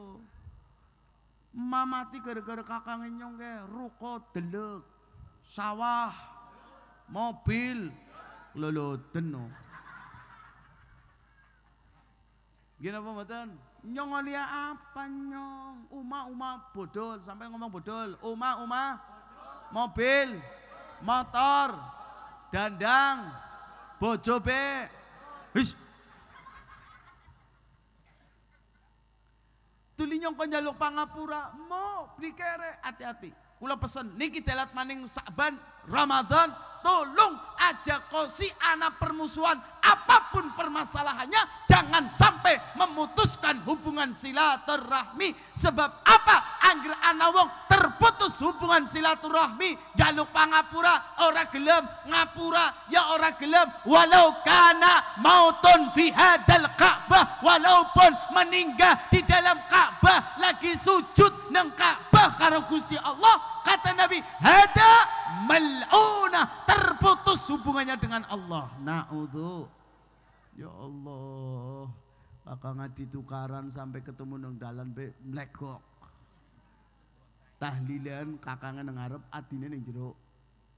Mamati gara-gara kakang nyong ke ruko delek. Sawah. Mobil. lolo deno oh. Gimana apa mboten? Nyong alia apa nyong? Uma-uma bodol, sampai ngomong bodol. Uma-uma mobil, motor, dandang, bojo be. Wis. kon jaluk pangapura mo kere, hati-hati. Kula pesen niki telat maning Saban Ramadan tolong aja kosi anak permusuhan apapun permasalahannya jangan sampai memutuskan hubungan silaturahmi sebab apa Anggir ana wong terputus hubungan silaturahmi, jaluk pangapura ora gelem, ngapura ya ora gelem walau kana mautun fi hadal Ka'bah, walaupun meninggal di dalam Ka'bah lagi sujud nang Ka'bah karo Gusti Allah, kata Nabi, hada mal'una, terputus hubungannya dengan Allah. Naudzu. Ya Allah, bakal ngadi tukaran sampai ketemu nang dalan be mlegok tahlilan kakangan nang arep adine ning jero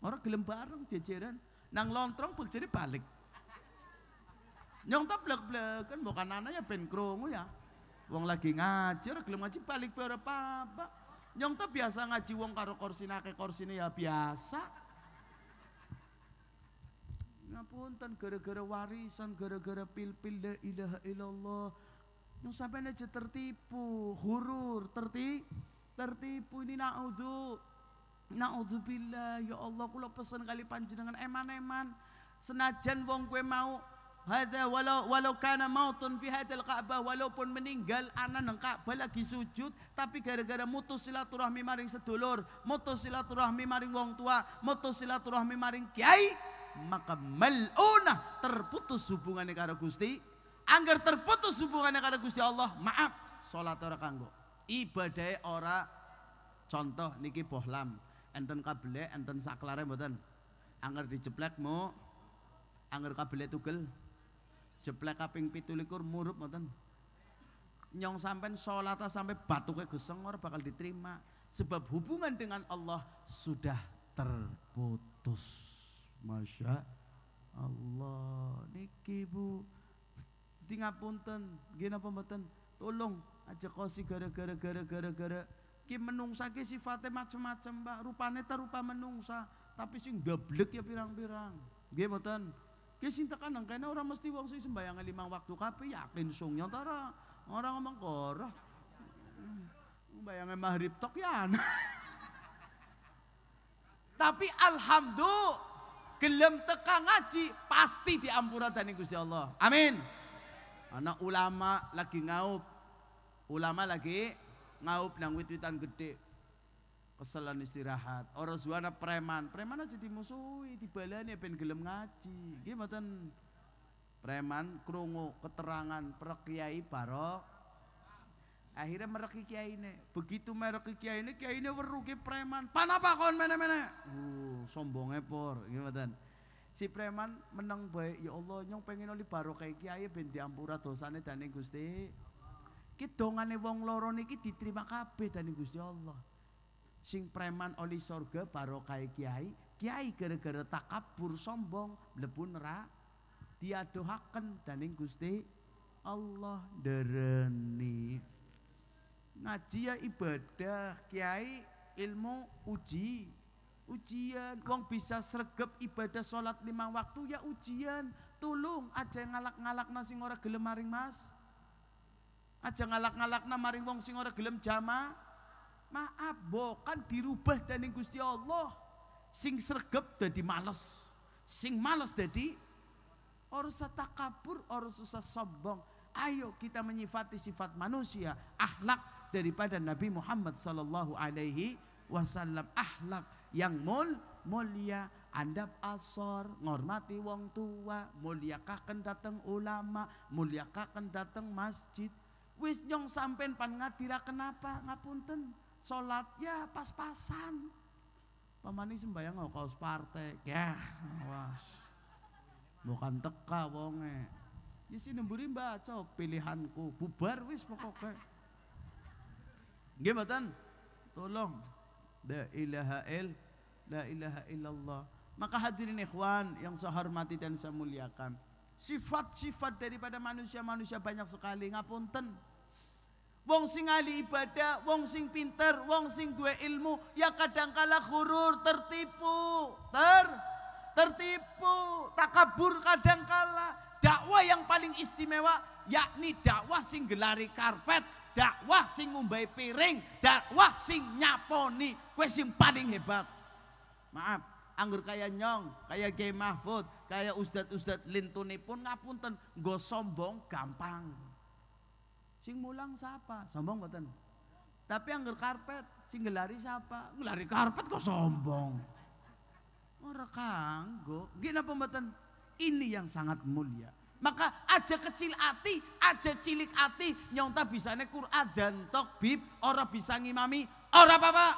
ora gelem bareng jejeran nang lontrong bejere balik nyong ta blek-blek kan bukan anaknya ya ben krungu ya wong lagi ngaji ora gelem ngaji balik bae ora apa nyong ta biasa ngaji wong karo korsinake korsine ya biasa ngapunten gara-gara warisan gara-gara pil-pil la ilaha illallah nyong sampeyan aja tertipu hurur tertipu tertipu ini na'udzu na'udzubillah ya Allah kula pesen kali panjenengan eman-eman senajan wong kue mau hadza walau walau kana mautun fi hadal ka'bah walaupun meninggal anak nang Ka'bah lagi sujud tapi gara-gara mutus silaturahmi maring sedulur mutus silaturahmi maring wong tua mutus silaturahmi maring kiai maka mal'unah terputus hubungannya karo Gusti angger terputus hubungannya karo Gusti Allah maaf salat ora kanggo ibadai ora contoh niki bohlam enten kabele enten saklare mboten angger dijeplek mu angger kabele tugel jeplek kaping pitulikur murup mboten nyong sampean solata sampai batuknya geseng ora bakal diterima sebab hubungan dengan Allah sudah terputus Masya Allah niki bu tinggal punten gina pembetan tolong aja kosi gara-gara gara-gara gara ki menungsa ki sifatnya macam-macam. mbak rupane ta rupa menungsa tapi sing gablek ya pirang-pirang nggih mboten ki sing tekan Karena orang mesti wong sing sembayangan lima waktu kape yakin sung nyantara orang ngomong korah bayangin mahrib tok ya tapi alhamdulillah gelem teka ngaji pasti diampura dan Gusti Allah amin anak ulama lagi ngaup Ulama lagi ngaup nang wit-witan gede. Keselan istirahat. Orang suara preman. Preman aja dimusuhi, dibalani ben gelem ngaji. gimana preman krungu keterangan perkiai barok akhirnya mereki kiai ini begitu mereki kiai ini kiai ini werugi preman pan apa kon mana mana uh sombongnya por gimana si preman menang baik ya Allah nyong pengen oli baru kayak kiai ben diampura dosane dan gusti Kidongane wong loro niki diterima kabeh dening Gusti Allah. Sing preman oli sorga barokah kiai, kiai gara-gara takabur sombong mlebu neraka. Diadohaken dening Gusti Allah dereni. Ngaji ya ibadah, kiai ilmu uji, ujian wong bisa sregep ibadah sholat lima waktu ya ujian tulung aja ngalak-ngalak nasi ngora gelem maring mas aja ngalak na maring wong sing ora gelem jama maaf bo kan dirubah dan Gusti Allah sing sergep dadi males sing males dadi ora usah kabur orang susah sombong ayo kita menyifati sifat manusia akhlak daripada Nabi Muhammad sallallahu alaihi wasallam akhlak yang mul mulia andap asor ngormati wong tua kaken dateng ulama kaken dateng masjid wis nyong sampen pan ngadira kenapa ngapunten salat ya pas-pasan pamani sembayang kok kaos partai ya awas bukan teka wonge ya sini nemburi baca pilihanku bubar wis pokoknya nggih mboten tolong la ilaha il la ilaha illallah maka hadirin ikhwan yang saya hormati dan saya muliakan sifat-sifat daripada manusia-manusia banyak sekali ngapunten Wong sing ahli ibadah, wong sing pinter, wong sing dua ilmu, ya kadangkala hurur tertipu, ter tertipu, takabur kadangkala. Dakwah yang paling istimewa yakni dakwah sing gelari karpet, dakwah sing ngumbai piring, dakwah sing nyaponi, kue sing paling hebat. Maaf, anggur kaya nyong, kaya Kiai Mahfud, kaya ustad-ustad lintuni pun ngapunten, gosombong sombong gampang. Sing mulang siapa? Sombong mboten? Tapi angger karpet sing gelari siapa? Gelari karpet kok sombong. Ora kanggo. Gina napa Ini yang sangat mulia. Maka aja kecil hati, aja cilik hati, nyonta bisane Quran dan bib, ora bisa ngimami, ora apa-apa.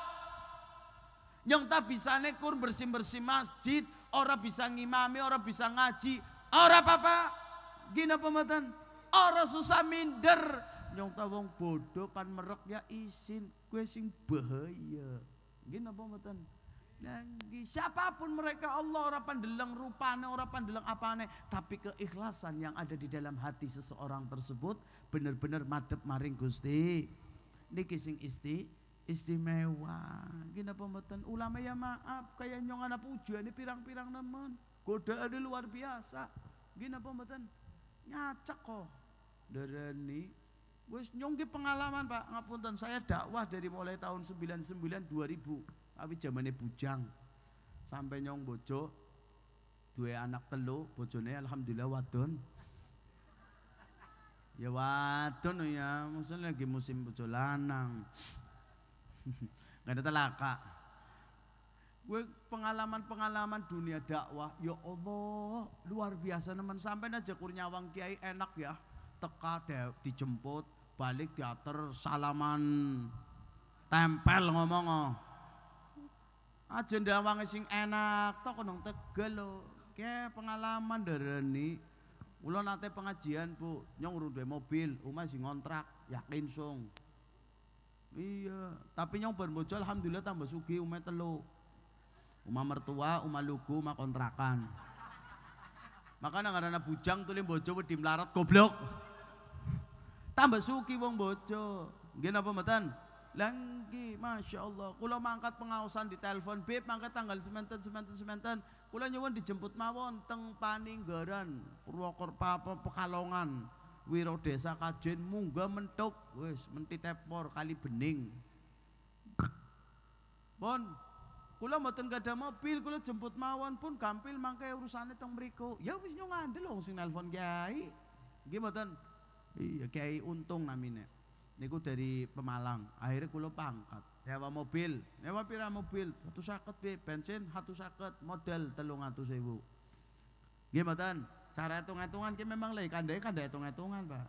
Nyonta bisane nekur bersih-bersih masjid, ora bisa ngimami, ora bisa ngaji, ora apa-apa. Gina pembetan, orang susah minder, nyong ta wong bodoh pan merek ya isin kue sing bahaya. gini apa mboten? Nanggi siapapun mereka Allah orang pandeleng rupane orang pandeleng apane tapi keikhlasan yang ada di dalam hati seseorang tersebut benar-benar madep maring Gusti. Niki sing isti istimewa. gini apa mboten? Ulama ya maaf kayak nyong ujian ini pirang-pirang goda ada luar biasa. gini apa mboten? Nyacak kok. Dereni Wis nyongki pengalaman Pak ngapunten saya dakwah dari mulai tahun 99 2000 tapi zamannya bujang sampai nyong bojo dua anak telu bojone alhamdulillah wadon ya wadon ya maksudnya lagi musim bojo lanang nggak ada telaka gue pengalaman-pengalaman dunia dakwah ya Allah luar biasa teman sampai aja kurnyawang kiai enak ya teka dijemput balik teater salaman tempel ngomong oh. aja wangi sing enak tok nang Tegal lo oh. ke pengalaman darani ulo nate pengajian Bu nyong urung mobil omah sing kontrak yakin sung iya tapi nyong bar alhamdulillah tambah suki umai telu umah mertua umah lugu umah kontrakan makanya karena bujang tuh bojo wedi melarat goblok tambah suki wong bojo. Nggih napa mboten? Langgi, masya Allah. Kulo mangkat pengawasan di telepon, beb mangkat tanggal sementen sementen sementen. Kulo nyewon dijemput mawon teng Paninggaran, papa Pekalongan, Wiro Desa Kajen, munggah mentok, wis mentitepor kali bening. Pun, kulo mboten gadah mobil, kulo jemput mawon pun gampil mangke urusane teng mriku. Ya wis nyong andel wong sing nelpon kiai. Nggih mboten? Iya, Kiai Untung namine. Niku dari Pemalang. Akhirnya kulo pangkat. Nyewa mobil, nyewa pira mobil? saket be bensin telung modal 300.000. Nggih Gimana? cara hitung-hitungan ki memang lain. kandai kandai hitung-hitungan, Pak.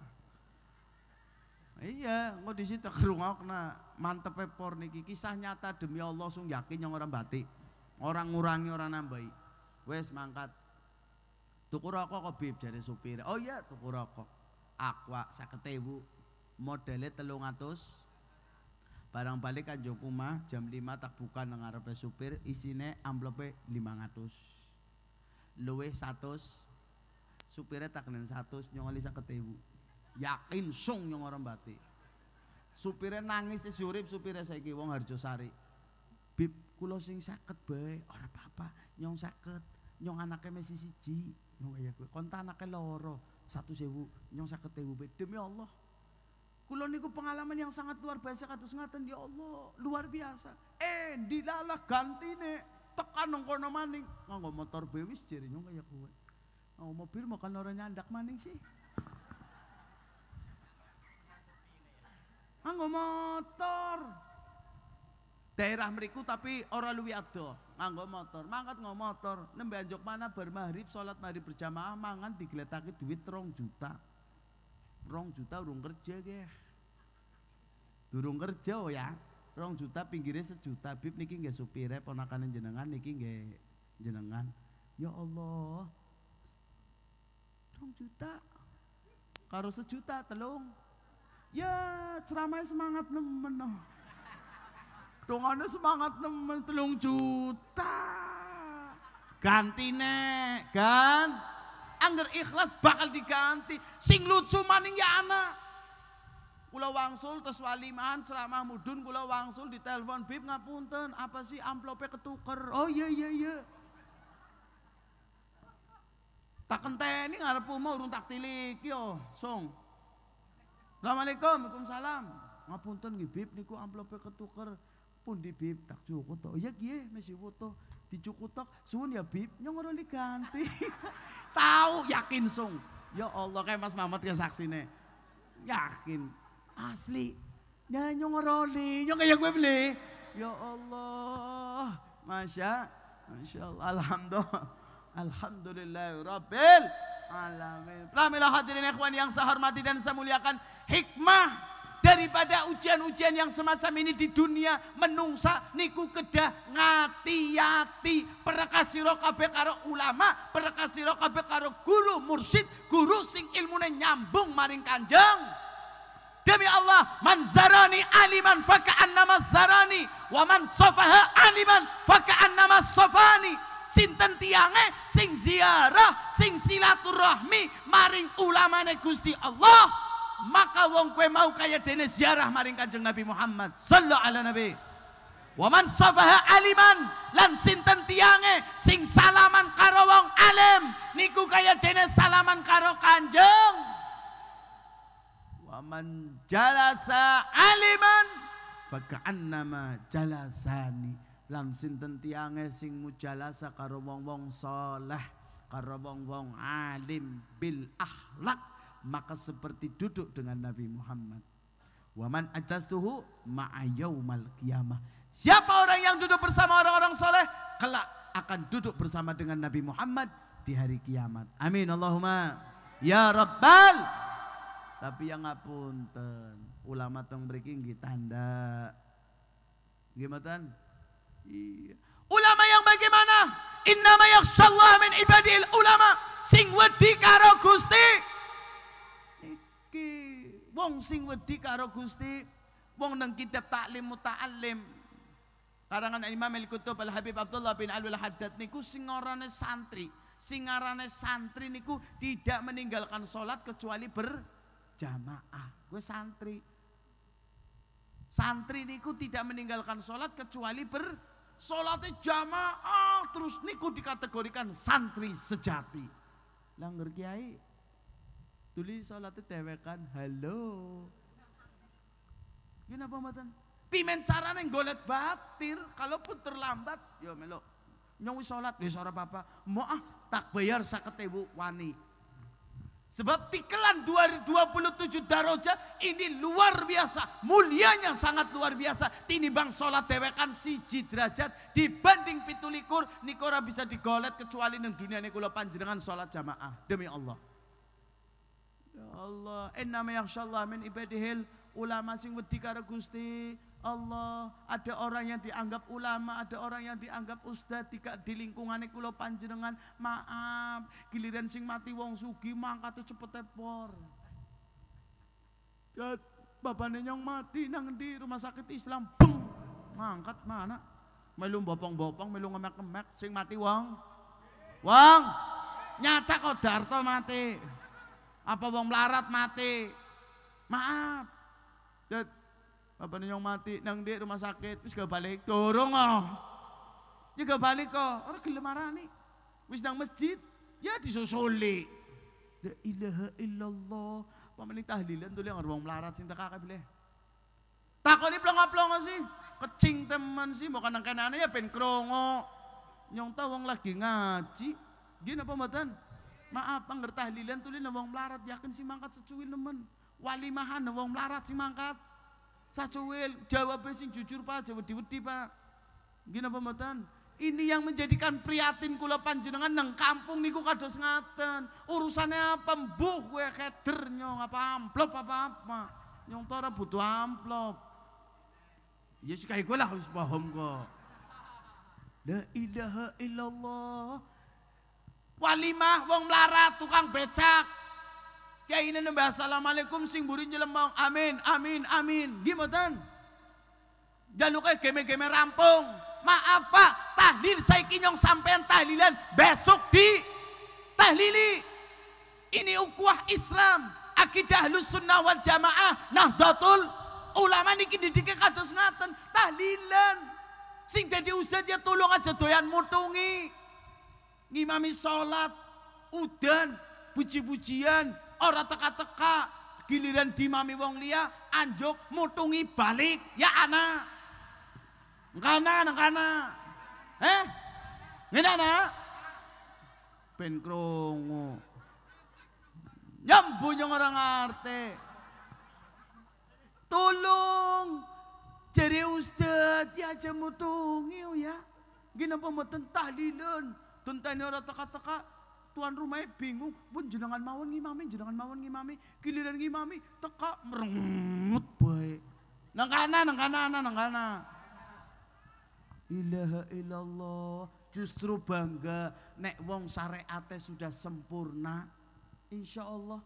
Iya, nggak di situ na mantep pepor niki kisah nyata demi Allah sung yakin yang orang batik. Orang ngurangi, orang nambahi. Wes mangkat. Tuku rokok kok Bib jadi supir. Oh iya, tuku rokok. aqua seket modele telung atus barang balikan kan jokuma jam 5 tak buka ngarepe supir isine amplope 500 luwe 100 supire tak nen 100 nyongali seket ewu yakin sung nyong orang batik supire nangis isi supire supirnya saiki wong harjo sari bib kulo sing sakit bae orang apa-apa nyong sakit nyong anaknya masih siji nyong ayah gue kontak anaknya loro satu sewu nyong sakit sewu demi Allah Kulo niku pengalaman yang sangat luar biasa katus ngaten ya Allah, luar biasa. Eh, dilalah gantine tekan nang kono maning nganggo motor B wis jerinya kaya kowe. Nganggo mobil makan ora nyandak maning sih. Nganggo motor. Daerah meriku tapi ora luwi adoh nganggo motor mangkat nggo motor nembe anjok mana bar maghrib sholat maghrib berjamaah mangan ke duit rong juta rong juta urung kerja ge durung kerja oh ya rong juta pinggirnya sejuta bib niki nggak supire ponakan jenengan niki nggak jenengan ya Allah rong juta karo sejuta telung ya ceramai semangat nemenoh. Dong ada semangat nemen telung juta. Gantine, kan Angger ikhlas bakal diganti. Sing lucu maning ya anak. Kula wangsul tes waliman ceramah mudun kula wangsul ditelepon Bib ngapunten, apa sih amplopnya ketuker? Oh iya iya iya. Tak kenteni ngarep mau urung tak tilik yo, song. Assalamualaikum, Waalaikumsalam. Ngapunten nggih Bib niku amplopnya ketuker pun di bib tak cukup toh ya gie eh, masih foto dicukutok suwun ya bib yang ora ganti tahu yakin sung ya Allah kayak Mas Mamat saksi nih yakin asli ya nyong di nyong kayak gue beli ya Allah masya masya Allah alhamdulillah alhamdulillah rabbil alamin Pramila hadirin ikhwan yang saya hormati dan saya muliakan hikmah daripada ujian-ujian yang semacam ini di dunia menungsa niku kedah ngati-ati perekasira kabeh karo ulama perekasira kabeh karo guru mursyid guru sing ilmune nyambung maring kanjeng demi Allah man zarani aliman faka'annama zarani wa man sofaha aliman faka'annama sofani sinten tiange sing ziarah sing silaturahmi maring ulamane Gusti Allah maka wong kue mau kaya dene ziarah maring kanjeng Nabi Muhammad sallallahu ala nabi waman safaha aliman lan sinten tiange sing salaman karo wong alim niku kaya dene salaman karo kanjeng waman jalasa aliman faka'annama jalasani lan sinten tiange sing mujalasa karo wong-wong saleh karo wong-wong alim bil ahlak maka seperti duduk dengan Nabi Muhammad. Waman ajastuhu ma'ayaumal qiyamah. Siapa orang yang duduk bersama orang-orang soleh, kelak akan duduk bersama dengan Nabi Muhammad di hari kiamat. Amin Allahumma. Ya Rabbal. Tapi yang ngapunten, ulama tong mriki tanda. Gimana? Iya. Ulama yang bagaimana? Innama yakhshallaha min ibadil ulama sing wedi karo Gusti ki wong sing wedi karo Gusti wong nang kitab taklim muta'allim karangan Imam Al-Kutub Al-Habib Abdullah bin Alwi Haddad niku sing orane santri sing arane santri niku tidak meninggalkan salat kecuali berjamaah gue santri santri niku tidak meninggalkan salat kecuali ber salate jamaah terus niku dikategorikan santri sejati langgar kiai Tuli salate dewekan. halo. Ki iya napa mboten? Pimen carane golek batir, kalaupun terlambat ya melo Nyong wis salat wis ora apa-apa. ah tak bayar 50.000 wani. Sebab tikelan 27 daroja ini luar biasa. Mulianya sangat luar biasa. Tinimbang sholat dewekan siji derajat dibanding pitulikur. Nikora bisa digolet kecuali neng dunia ini kula panjenengan sholat jamaah. Demi Allah. Ya Allah, ma yakhshallah min ibadihil ulama sing wedi karo Gusti Allah. Ada orang yang dianggap ulama, ada orang yang dianggap ustaz, tidak di lingkungane kula panjenengan. Maaf, giliran sing mati wong sugi mangkat cepet tepor. Ya bapane nyong mati nang di rumah sakit Islam. Bung, mangkat mana? Melu bopong-bopong, melu ngemek-ngemek sing mati wong. Wong nyacak kok Darto mati. Apa wong melarat mati? Maaf. Dad, ya, bapak yang mati nang di rumah sakit wis gak balik. Dorong oh. Ya gak balik kok. orang gelem marani. Wis nang masjid ya disusuli. La ilaha illallah. paman Pamene tahlilan tuh yang wong melarat sing tekak kau Takoni plongo-plongo sih. Kecing teman sih, mau nang kenane ya penkrongo, krongo. Nyong ta wong lagi ngaji. Gini apa mboten? Maaf, pangger tahlilan tuh wong melarat yakin si mangkat secuil nemen. Walimahan wong melarat si mangkat sacuil. Jawab sing jujur Pak, jawab diwedi Pak. Gini apa matan Ini yang menjadikan prihatin kula panjenengan nang kampung niku kados ngaten. Urusannya apa? Mbuh kowe keder nyong apa amplop apa apa. Nyong tora butuh amplop. Ya sik kae lah harus paham kok. La ilaha illallah Walimah wong melarat tukang becak. Kiai ini nembah assalamualaikum sing buri jelembang amin amin amin. Gimana? Jaluke geme-geme rampung. Maaf Pak, tahlil saya kinyong sampean tahlilan besok di tahlili. Ini ukuah Islam, akidah sunnah wal jamaah, nahdlatul ulama niki didike kados ngaten, tahlilan. Sing jadi ustaz ya tolong aja doyan mutungi ngimami sholat, udan, puji-pujian, ora teka-teka, giliran dimami wong Lia anjuk, mutungi balik, ya anak. Ngkana, ngkana. Eh? Ngkana? Ben krungu. yang orang arte. tolong Jadi ustad, ya aja mutungi ya. Gini apa mau tentah lilun. Tentane orang teka-teka, tuan rumahnya bingung, pun jenengan mawon ngimami, jenengan mawon ngimami, giliran ngimami, teka merengut boy. Nang kana, nang kana, nang kana. Ilaha illallah, justru bangga nek wong syariate sudah sempurna. Insya Allah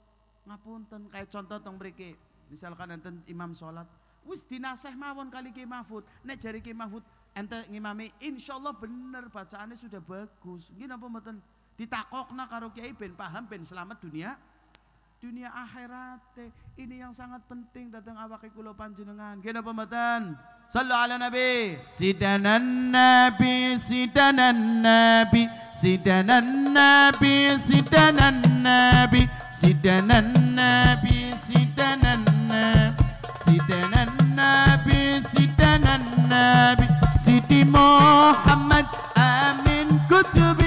ngapunten kayak contoh tong mriki. Misalkan enten imam sholat, wis dinaseh mawon kali Ki Mahfud, nek jari Ki Mahfud ente ngimami Insya Allah bener bacaannya sudah bagus nggih napa mboten ditakokna karo kiai ben paham ben selamat dunia dunia akhirat ini yang sangat penting datang ke kula panjenengan nggih apa mboten sallu ala nabi sidanan nabi sidanan nabi sidanan nabi sidanan nabi sidanan nabi sidanan nabi Nabi Muhammad Amin Kutubi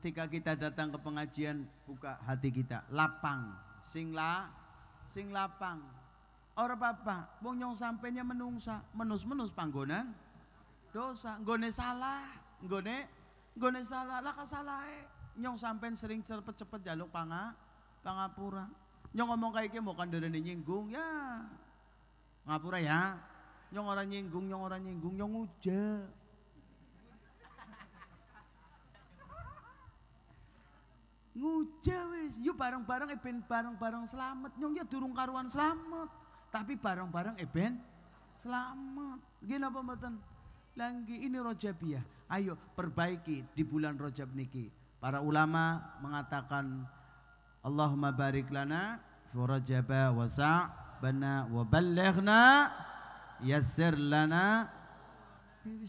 ketika kita datang ke pengajian buka hati kita lapang sing sing lapang ora apa-apa wong nyong sampainya menungsa menus-menus panggonan dosa nggone salah nggone nggone salah lah e nyong sampean sering cepet-cepet jaluk panga pangapura nyong ngomong kayak gini mau kandani nyinggung ya ngapura ya nyong orang nyinggung nyong orang nyinggung nyong uja Nguja wis, yuk bareng-bareng eben eh bareng-bareng selamat. Nyong ya durung karuan selamat, tapi bareng-bareng eben eh selamat. Gini apa mboten? lagi ini Rojabiah. Ayo perbaiki di bulan Rojab niki. Para ulama mengatakan Allahumma barik lana fi Rajaba wa sa'bana wa ballighna yassir lana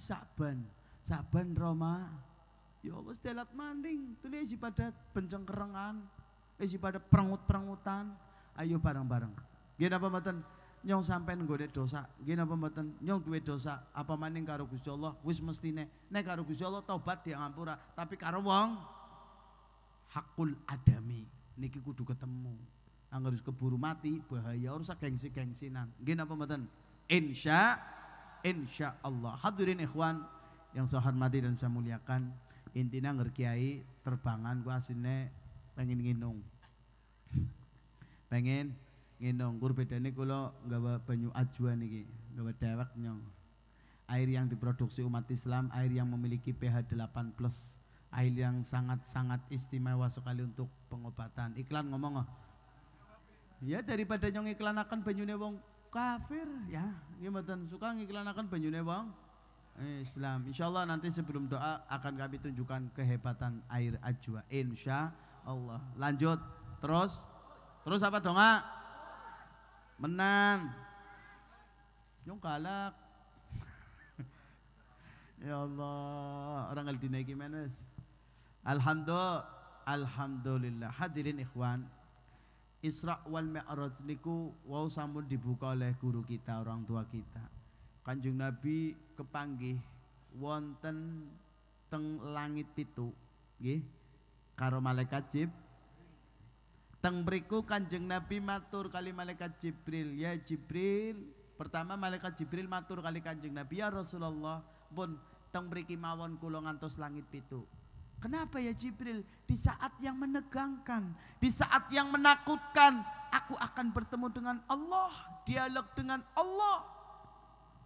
Saban, Saban Roma Ya Allah sedelat maning, lihat isi pada bencengkerengan, isi pada perangut-perangutan, Ayo bareng-bareng. Gini apa mboten? Nyong sampai nggone dosa. Gini apa mboten? Nyong duwe dosa. Apa maning karo Gusti Allah wis mestine. Nek karo Gusti Allah taubat dia ngampura, tapi karo wong hakul adami niki kudu ketemu. harus keburu mati bahaya ora gengsi-gengsinan. Nggih apa mboten? Insya insya Allah. Hadirin ikhwan yang saya hormati dan saya muliakan intinya ngerkiai terbangan gua sini pengen nginung pengen nginung kur bedane gak bawa banyu ajuan nih, bawa dewek nyong air yang diproduksi umat Islam air yang memiliki pH 8 plus air yang sangat-sangat istimewa sekali untuk pengobatan iklan ngomong oh. ya daripada nyong iklan akan banyu wong kafir ya gimana? suka suka akan banyu wong Islam. Insya Allah nanti sebelum doa akan kami tunjukkan kehebatan air ajwa. Insya Allah. Lanjut. Terus. Terus apa doa? menang, Yang kalah. ya Allah. Orang al naik gimana? Alhamdulillah. Alhamdulillah. Hadirin ikhwan. Isra wal Mi'raj niku wau sampun dibuka oleh guru kita, orang tua kita. Kanjeng Nabi kepanggih wonten teng langit pitu nggih karo malaikat Jib teng mriku Kanjeng Nabi matur kali malaikat Jibril ya Jibril pertama malaikat Jibril matur kali Kanjeng Nabi ya Rasulullah pun teng mriki mawon kula ngantos langit pitu Kenapa ya Jibril? Di saat yang menegangkan, di saat yang menakutkan, aku akan bertemu dengan Allah, dialog dengan Allah.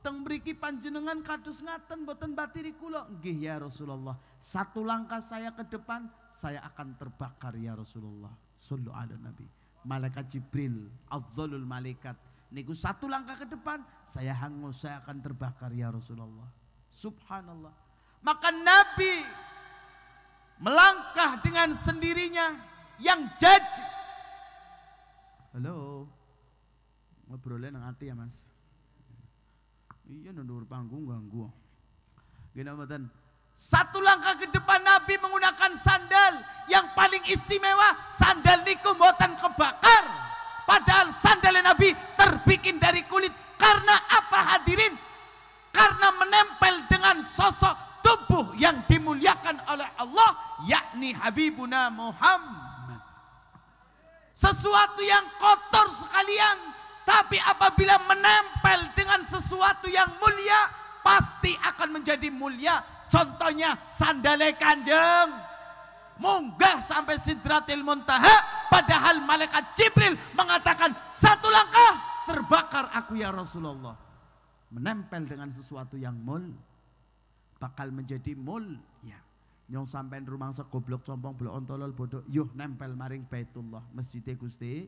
Teng beriki panjenengan kados ngaten boten batiri kula. Nggih ya Rasulullah. Satu langkah saya ke depan saya akan terbakar ya Rasulullah. Sallu ala Nabi. Malaikat Jibril, afdalul malaikat. Niku satu langkah ke depan saya hangus, saya akan terbakar ya Rasulullah. Subhanallah. Maka Nabi melangkah dengan sendirinya yang jadi. Halo. Ngobrolnya nang hati ya Mas. Iya nundur panggung ganggu. Gini amatan. Satu langkah ke depan Nabi menggunakan sandal yang paling istimewa sandal niku mboten kebakar. Padahal sandal Nabi terbikin dari kulit karena apa hadirin? Karena menempel dengan sosok tubuh yang dimuliakan oleh Allah yakni Habibuna Muhammad. Sesuatu yang kotor sekalian tapi apabila menempel dengan sesuatu yang mulia, pasti akan menjadi mulia. Contohnya sandale kanjeng. Munggah sampai sidratil muntaha. Padahal malaikat Jibril mengatakan satu langkah terbakar aku ya Rasulullah. Menempel dengan sesuatu yang mul. Bakal menjadi mul. Ya. Nyong sampai rumah segoblok compong belok ontolol bodoh. Yuh nempel maring baitullah. masjid Gusti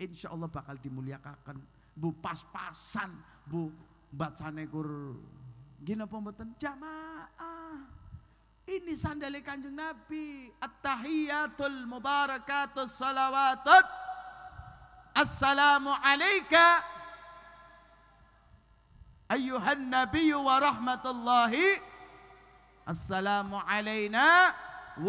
insya Allah bakal dimuliakan, bu pas-pasan bu baca negur, gini pembetan jamaah ini sandalikan kanjeng Nabi at-tahiyatul mubarakatus salawatut assalamu alayka ayyuhan nabiyu wa rahmatullahi assalamu alayna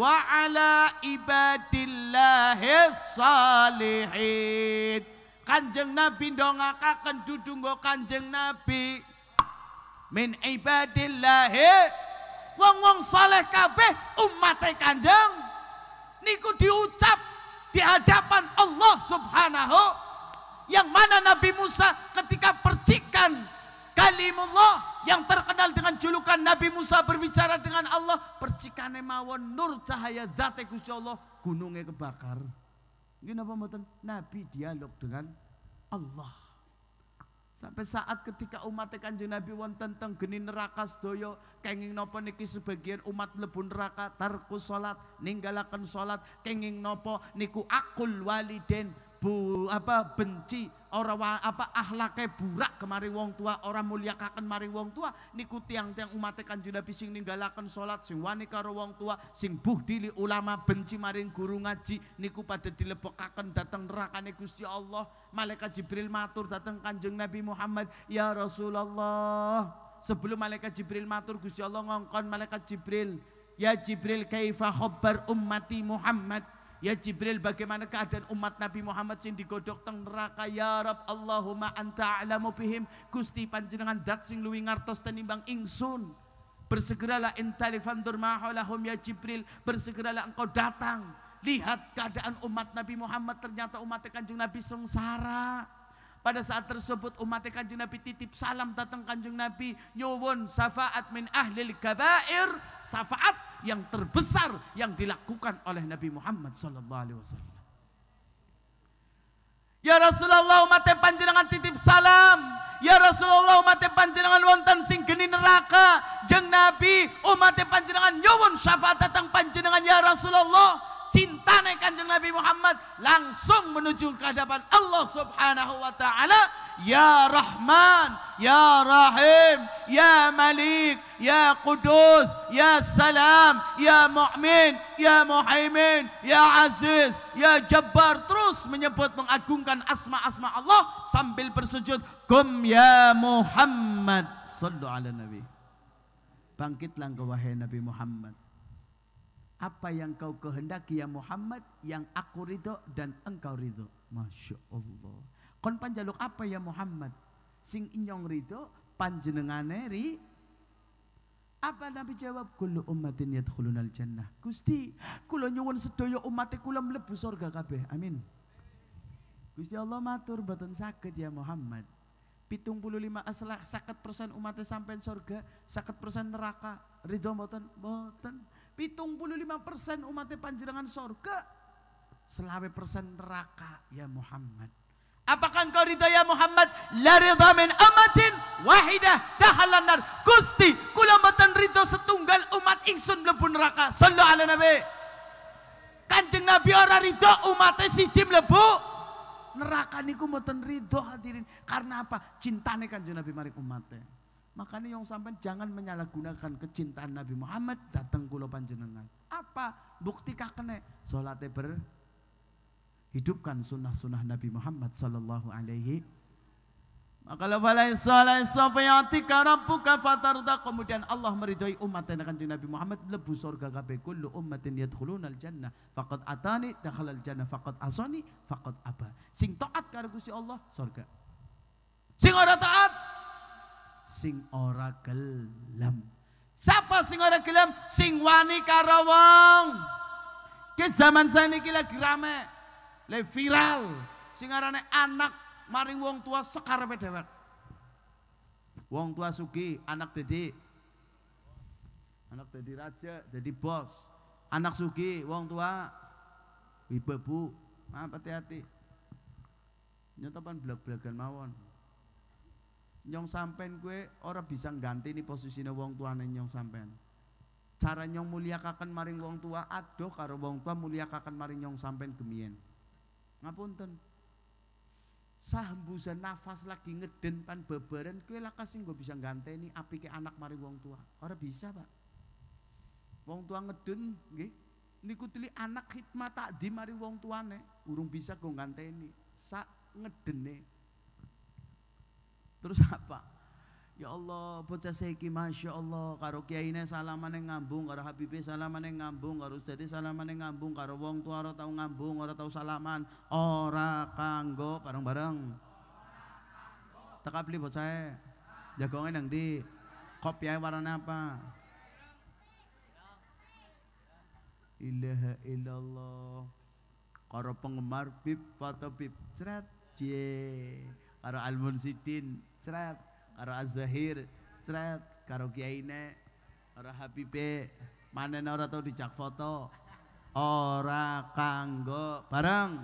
ala ibadillahis salihin Kanjeng Nabi ndongakaken dudunggo Kanjeng Nabi min ibadillahi wong-wong saleh kabeh umat Kanjeng niku diucap di hadapan Allah Subhanahu yang mana Nabi Musa ketika percikan kalimullah yang terkenal dengan julukan Nabi Musa berbicara dengan Allah percikane mawon nur cahaya zate Gusti Allah gunungnya kebakar gimana napa mboten Nabi dialog dengan Allah Sampai saat ketika umat kanjeng Nabi wonten teng geni neraka sedaya kenging napa niki sebagian umat lebun neraka tarku salat ninggalakan salat kenging nopo niku akul waliden bu apa benci orang apa ahlaknya burak kemari wong tua orang mulia kakan mari wong tua niku tiang-tiang umat ikan Nabi bising ninggalakan sholat sing wani karo wong tua sing dili ulama benci maring guru ngaji niku pada dilebokaken datang nerakane Gusti Allah malaikat Jibril matur datang kanjeng Nabi Muhammad ya Rasulullah sebelum malaikat Jibril matur Gusti Allah ngongkon malaikat Jibril ya Jibril kaifa khobar ummati Muhammad Ya Jibril bagaimana keadaan umat Nabi Muhammad sing digodok teng neraka ya Rab Allahumma anta a'lamu bihim Gusti panjenengan dat sing luwi ngartos tenimbang ingsun Bersegeralah fandur maholahum ya Jibril Bersegeralah engkau datang Lihat keadaan umat Nabi Muhammad ternyata umat kanjeng Nabi sengsara pada saat tersebut umat kanjeng Nabi titip salam datang kanjeng Nabi nyuwun syafaat min ahlil kabair syafaat yang terbesar yang dilakukan oleh Nabi Muhammad SAW. Ya Rasulullah mate panjenengan titip salam. Ya Rasulullah umat panjenengan wonten sing geni neraka. Jeng Nabi umat panjenengan nyuwun syafaat datang panjenengan ya Rasulullah cinta naik kanjeng Nabi Muhammad langsung menuju ke hadapan Allah Subhanahu wa taala ya Rahman ya Rahim ya Malik ya Kudus, ya Salam ya Mu'min ya Muhaimin ya Aziz ya Jabbar terus menyebut mengagungkan asma-asma Allah sambil bersujud kum ya Muhammad sallu ala nabi bangkitlah engkau wahai Nabi Muhammad apa yang kau kehendaki ya Muhammad yang aku ridho dan engkau ridho Masya Allah kon panjaluk apa ya Muhammad sing inyong ridho panjenengane ri apa Nabi jawab kullu tuh kulo jannah Gusti kulo nyuwun sedoyo umate kulo mlebu surga kabeh amin Gusti Allah matur batun sakit ya Muhammad pitung puluh lima aslah sakat persen umatnya sampai surga sakat persen neraka ridho boten boten pitung puluh lima persen umatnya panjirangan sorga selawe persen neraka ya Muhammad apakah engkau ridha ya Muhammad la ridha min amatin wahidah tahalanar gusti kula mboten ridha setunggal umat ingsun mlebu neraka sallu ala nabi kanjeng nabi ora ridha umatnya siji mlebu neraka niku mboten ridha hadirin karena apa cintane kanjeng Nabi maring umatnya Makanya yang sampai jangan menyalahgunakan kecintaan Nabi Muhammad datang kulo panjenengan. Apa bukti kakene? Solatnya ber hidupkan sunnah-sunnah Nabi Muhammad sallallahu alaihi maka kemudian Allah meridhoi umat yang akan Nabi Muhammad lebu surga kabeh kullu ummatin yadkhuluna jannah faqad atani dakhala jannah faqad asani faqad aba sing taat karo Gusti Allah surga sing ora taat sing ora gelem. Siapa sing ora gelem? Sing wani karo wong. Ki zaman saniki lagi rame. Le viral sing arane anak maring wong tua sekarepe dhewek. Wong tua sugi, anak didik. Anak jadi raja, jadi bos. Anak sugi, wong tua wibabu. Maaf hati-hati. Nyotopan belak-belakan mawon nyong sampean kue orang bisa ganti nih posisinya wong tua nyong sampean cara nyong muliakakan maring wong tua adoh karo wong tua muliakakan maring nyong sampean gemien ngapunten sahbusan nafas lagi ngeden pan beberan kue lakas sing gue bisa ganteni api ke anak maring wong tua orang bisa pak wong tua ngeden nggih niku teli anak hikmah di mari wong tuane urung bisa gue ganteni sak ngedene Terus apa? Ya Allah, bocah seki Masya Allah karo salaman yang ngambung, karo salaman yang ngambung, karo salaman yang ngambung, karo wong tua orang tahu ngambung, orang tahu salaman, ora kanggo bareng-bareng. Tekap li saya. jagongnya nang kopi Kopiahe warna apa? Ilaha illallah. Karo penggemar pip foto pip cret. Jee. Karo Almun Sidin ceret karo Azahir zahir ceret Kiai ne karo Habibe mana ora tau dijak foto ora kanggo bareng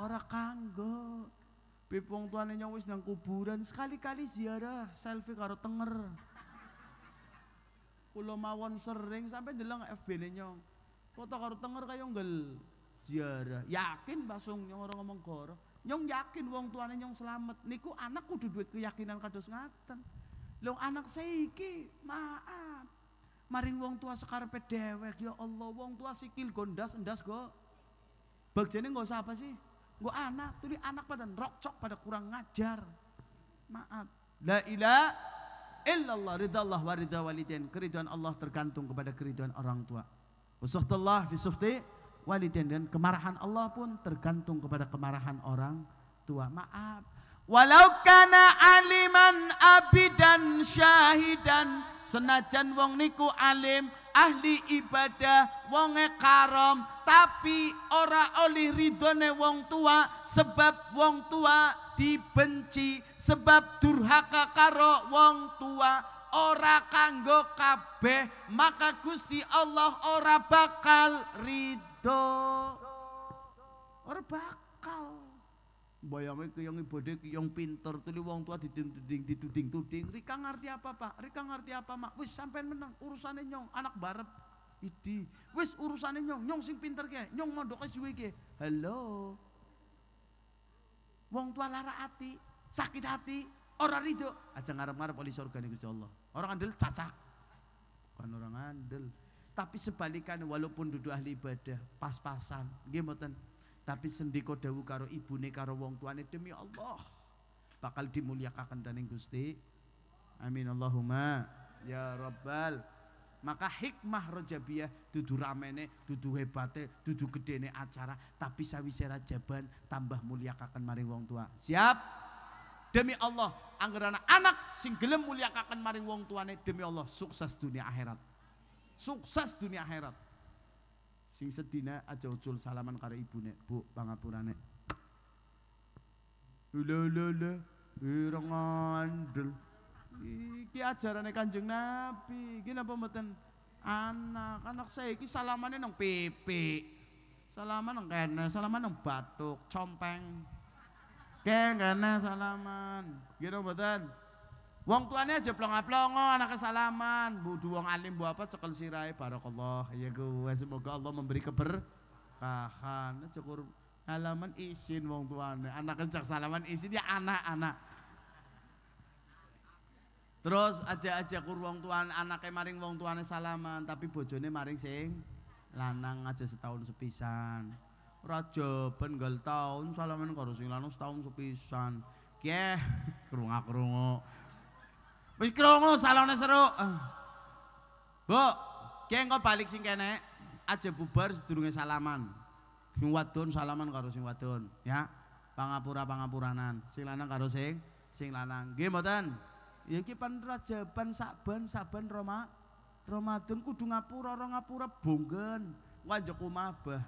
ora kanggo pipung tuane nyong wis nang kuburan sekali-kali ziarah selfie karo tenger kula mawon sering sampai deleng FB-ne nyong foto karo tenger kaya gel ziarah yakin basung nyong ora ngomong goro Nyong yakin wong tuane nyong selamat. Niku anak kudu duwe keyakinan kados ngaten. Lho anak saiki maaf. Maring wong tua sekarepe dewek ya Allah wong tua sikil gondas endas go. Bagjane nggak usah apa sih? Gue anak, tuli anak pada rokcok pada kurang ngajar. Maaf. La ilah illallah ridallah Allah wa ridha walidain. Keriduan Allah tergantung kepada keriduan orang tua. Wasahtallah fi sufti walidain dan kemarahan Allah pun tergantung kepada kemarahan orang tua. Maaf. Walau kana aliman abidan syahidan senajan wong niku alim ahli ibadah wonge karom tapi ora oleh ridone wong tua sebab wong tua dibenci sebab durhaka karo wong tua ora kanggo kabeh maka Gusti Allah ora bakal ridho do ora bakal bayange kiyang ke kiyang pinter tuli wong tua dituding dituding tuding Rika ngerti apa Pak Rika ngerti apa Mak wis sampai menang urusannya nyong anak barep idi wis urusannya nyong nyong sing pinter ke nyong mondoke suwe ke halo wong tua lara hati sakit hati orang ridho aja ngarep-ngarep oleh surga nih Allah orang andel cacak bukan orang andel tapi sebalikan walaupun duduk ahli ibadah, pas-pasan, dia Tapi sendi kodawu karo ibune karo wong tuane demi Allah bakal dimuliakan dan Gusti. Amin Allahumma ya rabbal maka hikmah rojabiah dudu ramene dudu hebate dudu gedene acara tapi sawise rajaban tambah muliakan maring wong tua siap demi Allah anggerana anak sing muliakakan maring wong tuane demi Allah sukses dunia akhirat sukses dunia akhirat sing sedina aja ucul salaman ibu nek bu nek lho lho lho ireng andel iki ajarane Kanjeng Nabi iki napa mboten anak anak saya iki salamane nang pipi, salaman nang kene salaman nang batuk compeng kene salaman gitu mboten Wong tuane aja plongo anak kesalaman, bu wong alim bu apa cekel sirai barokallah Ya gue semoga Allah memberi keberkahan. cekur halaman isin wong tuane, anak kecak salaman isin ya anak-anak. Terus aja-aja kur wong tuan anaknya maring wong tuane salaman, tapi bojone maring sing lanang aja setahun sepisan. Raja penggal tahun salaman karo sing lanang setahun sepisan. Kieh kerungak kerungok Wis krungu salone seru. Eh. Bu, ki engko balik sing kene. Aja bubar sedurunge salaman. Sing wadon salaman karo sing wadon, ya. Pangapura-pangapuranan. Sing lanang karo sing sing lanang. Nggih mboten? Ya iki pan rajaban saban saban Roma Ramadan kudu ngapura ora ngapura bonggen. Wanjek kumabah.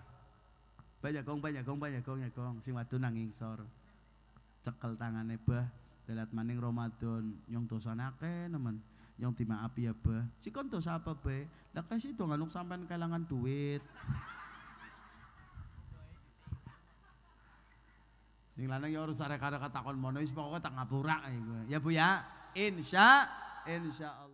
Banyak gong banyak gong banyak gong ya gong sing wadon nang ngisor. Cekel tangane bah dalat maning Ramadan yang dosa nake nemen nyong dimaapi ya bah si kon dosa apa be lah kasih dong anung sampean kelangan duit sing lanang ya harus arek-arek takon mono wis pokoke tak ngapura ya Bu ya insya insya allah.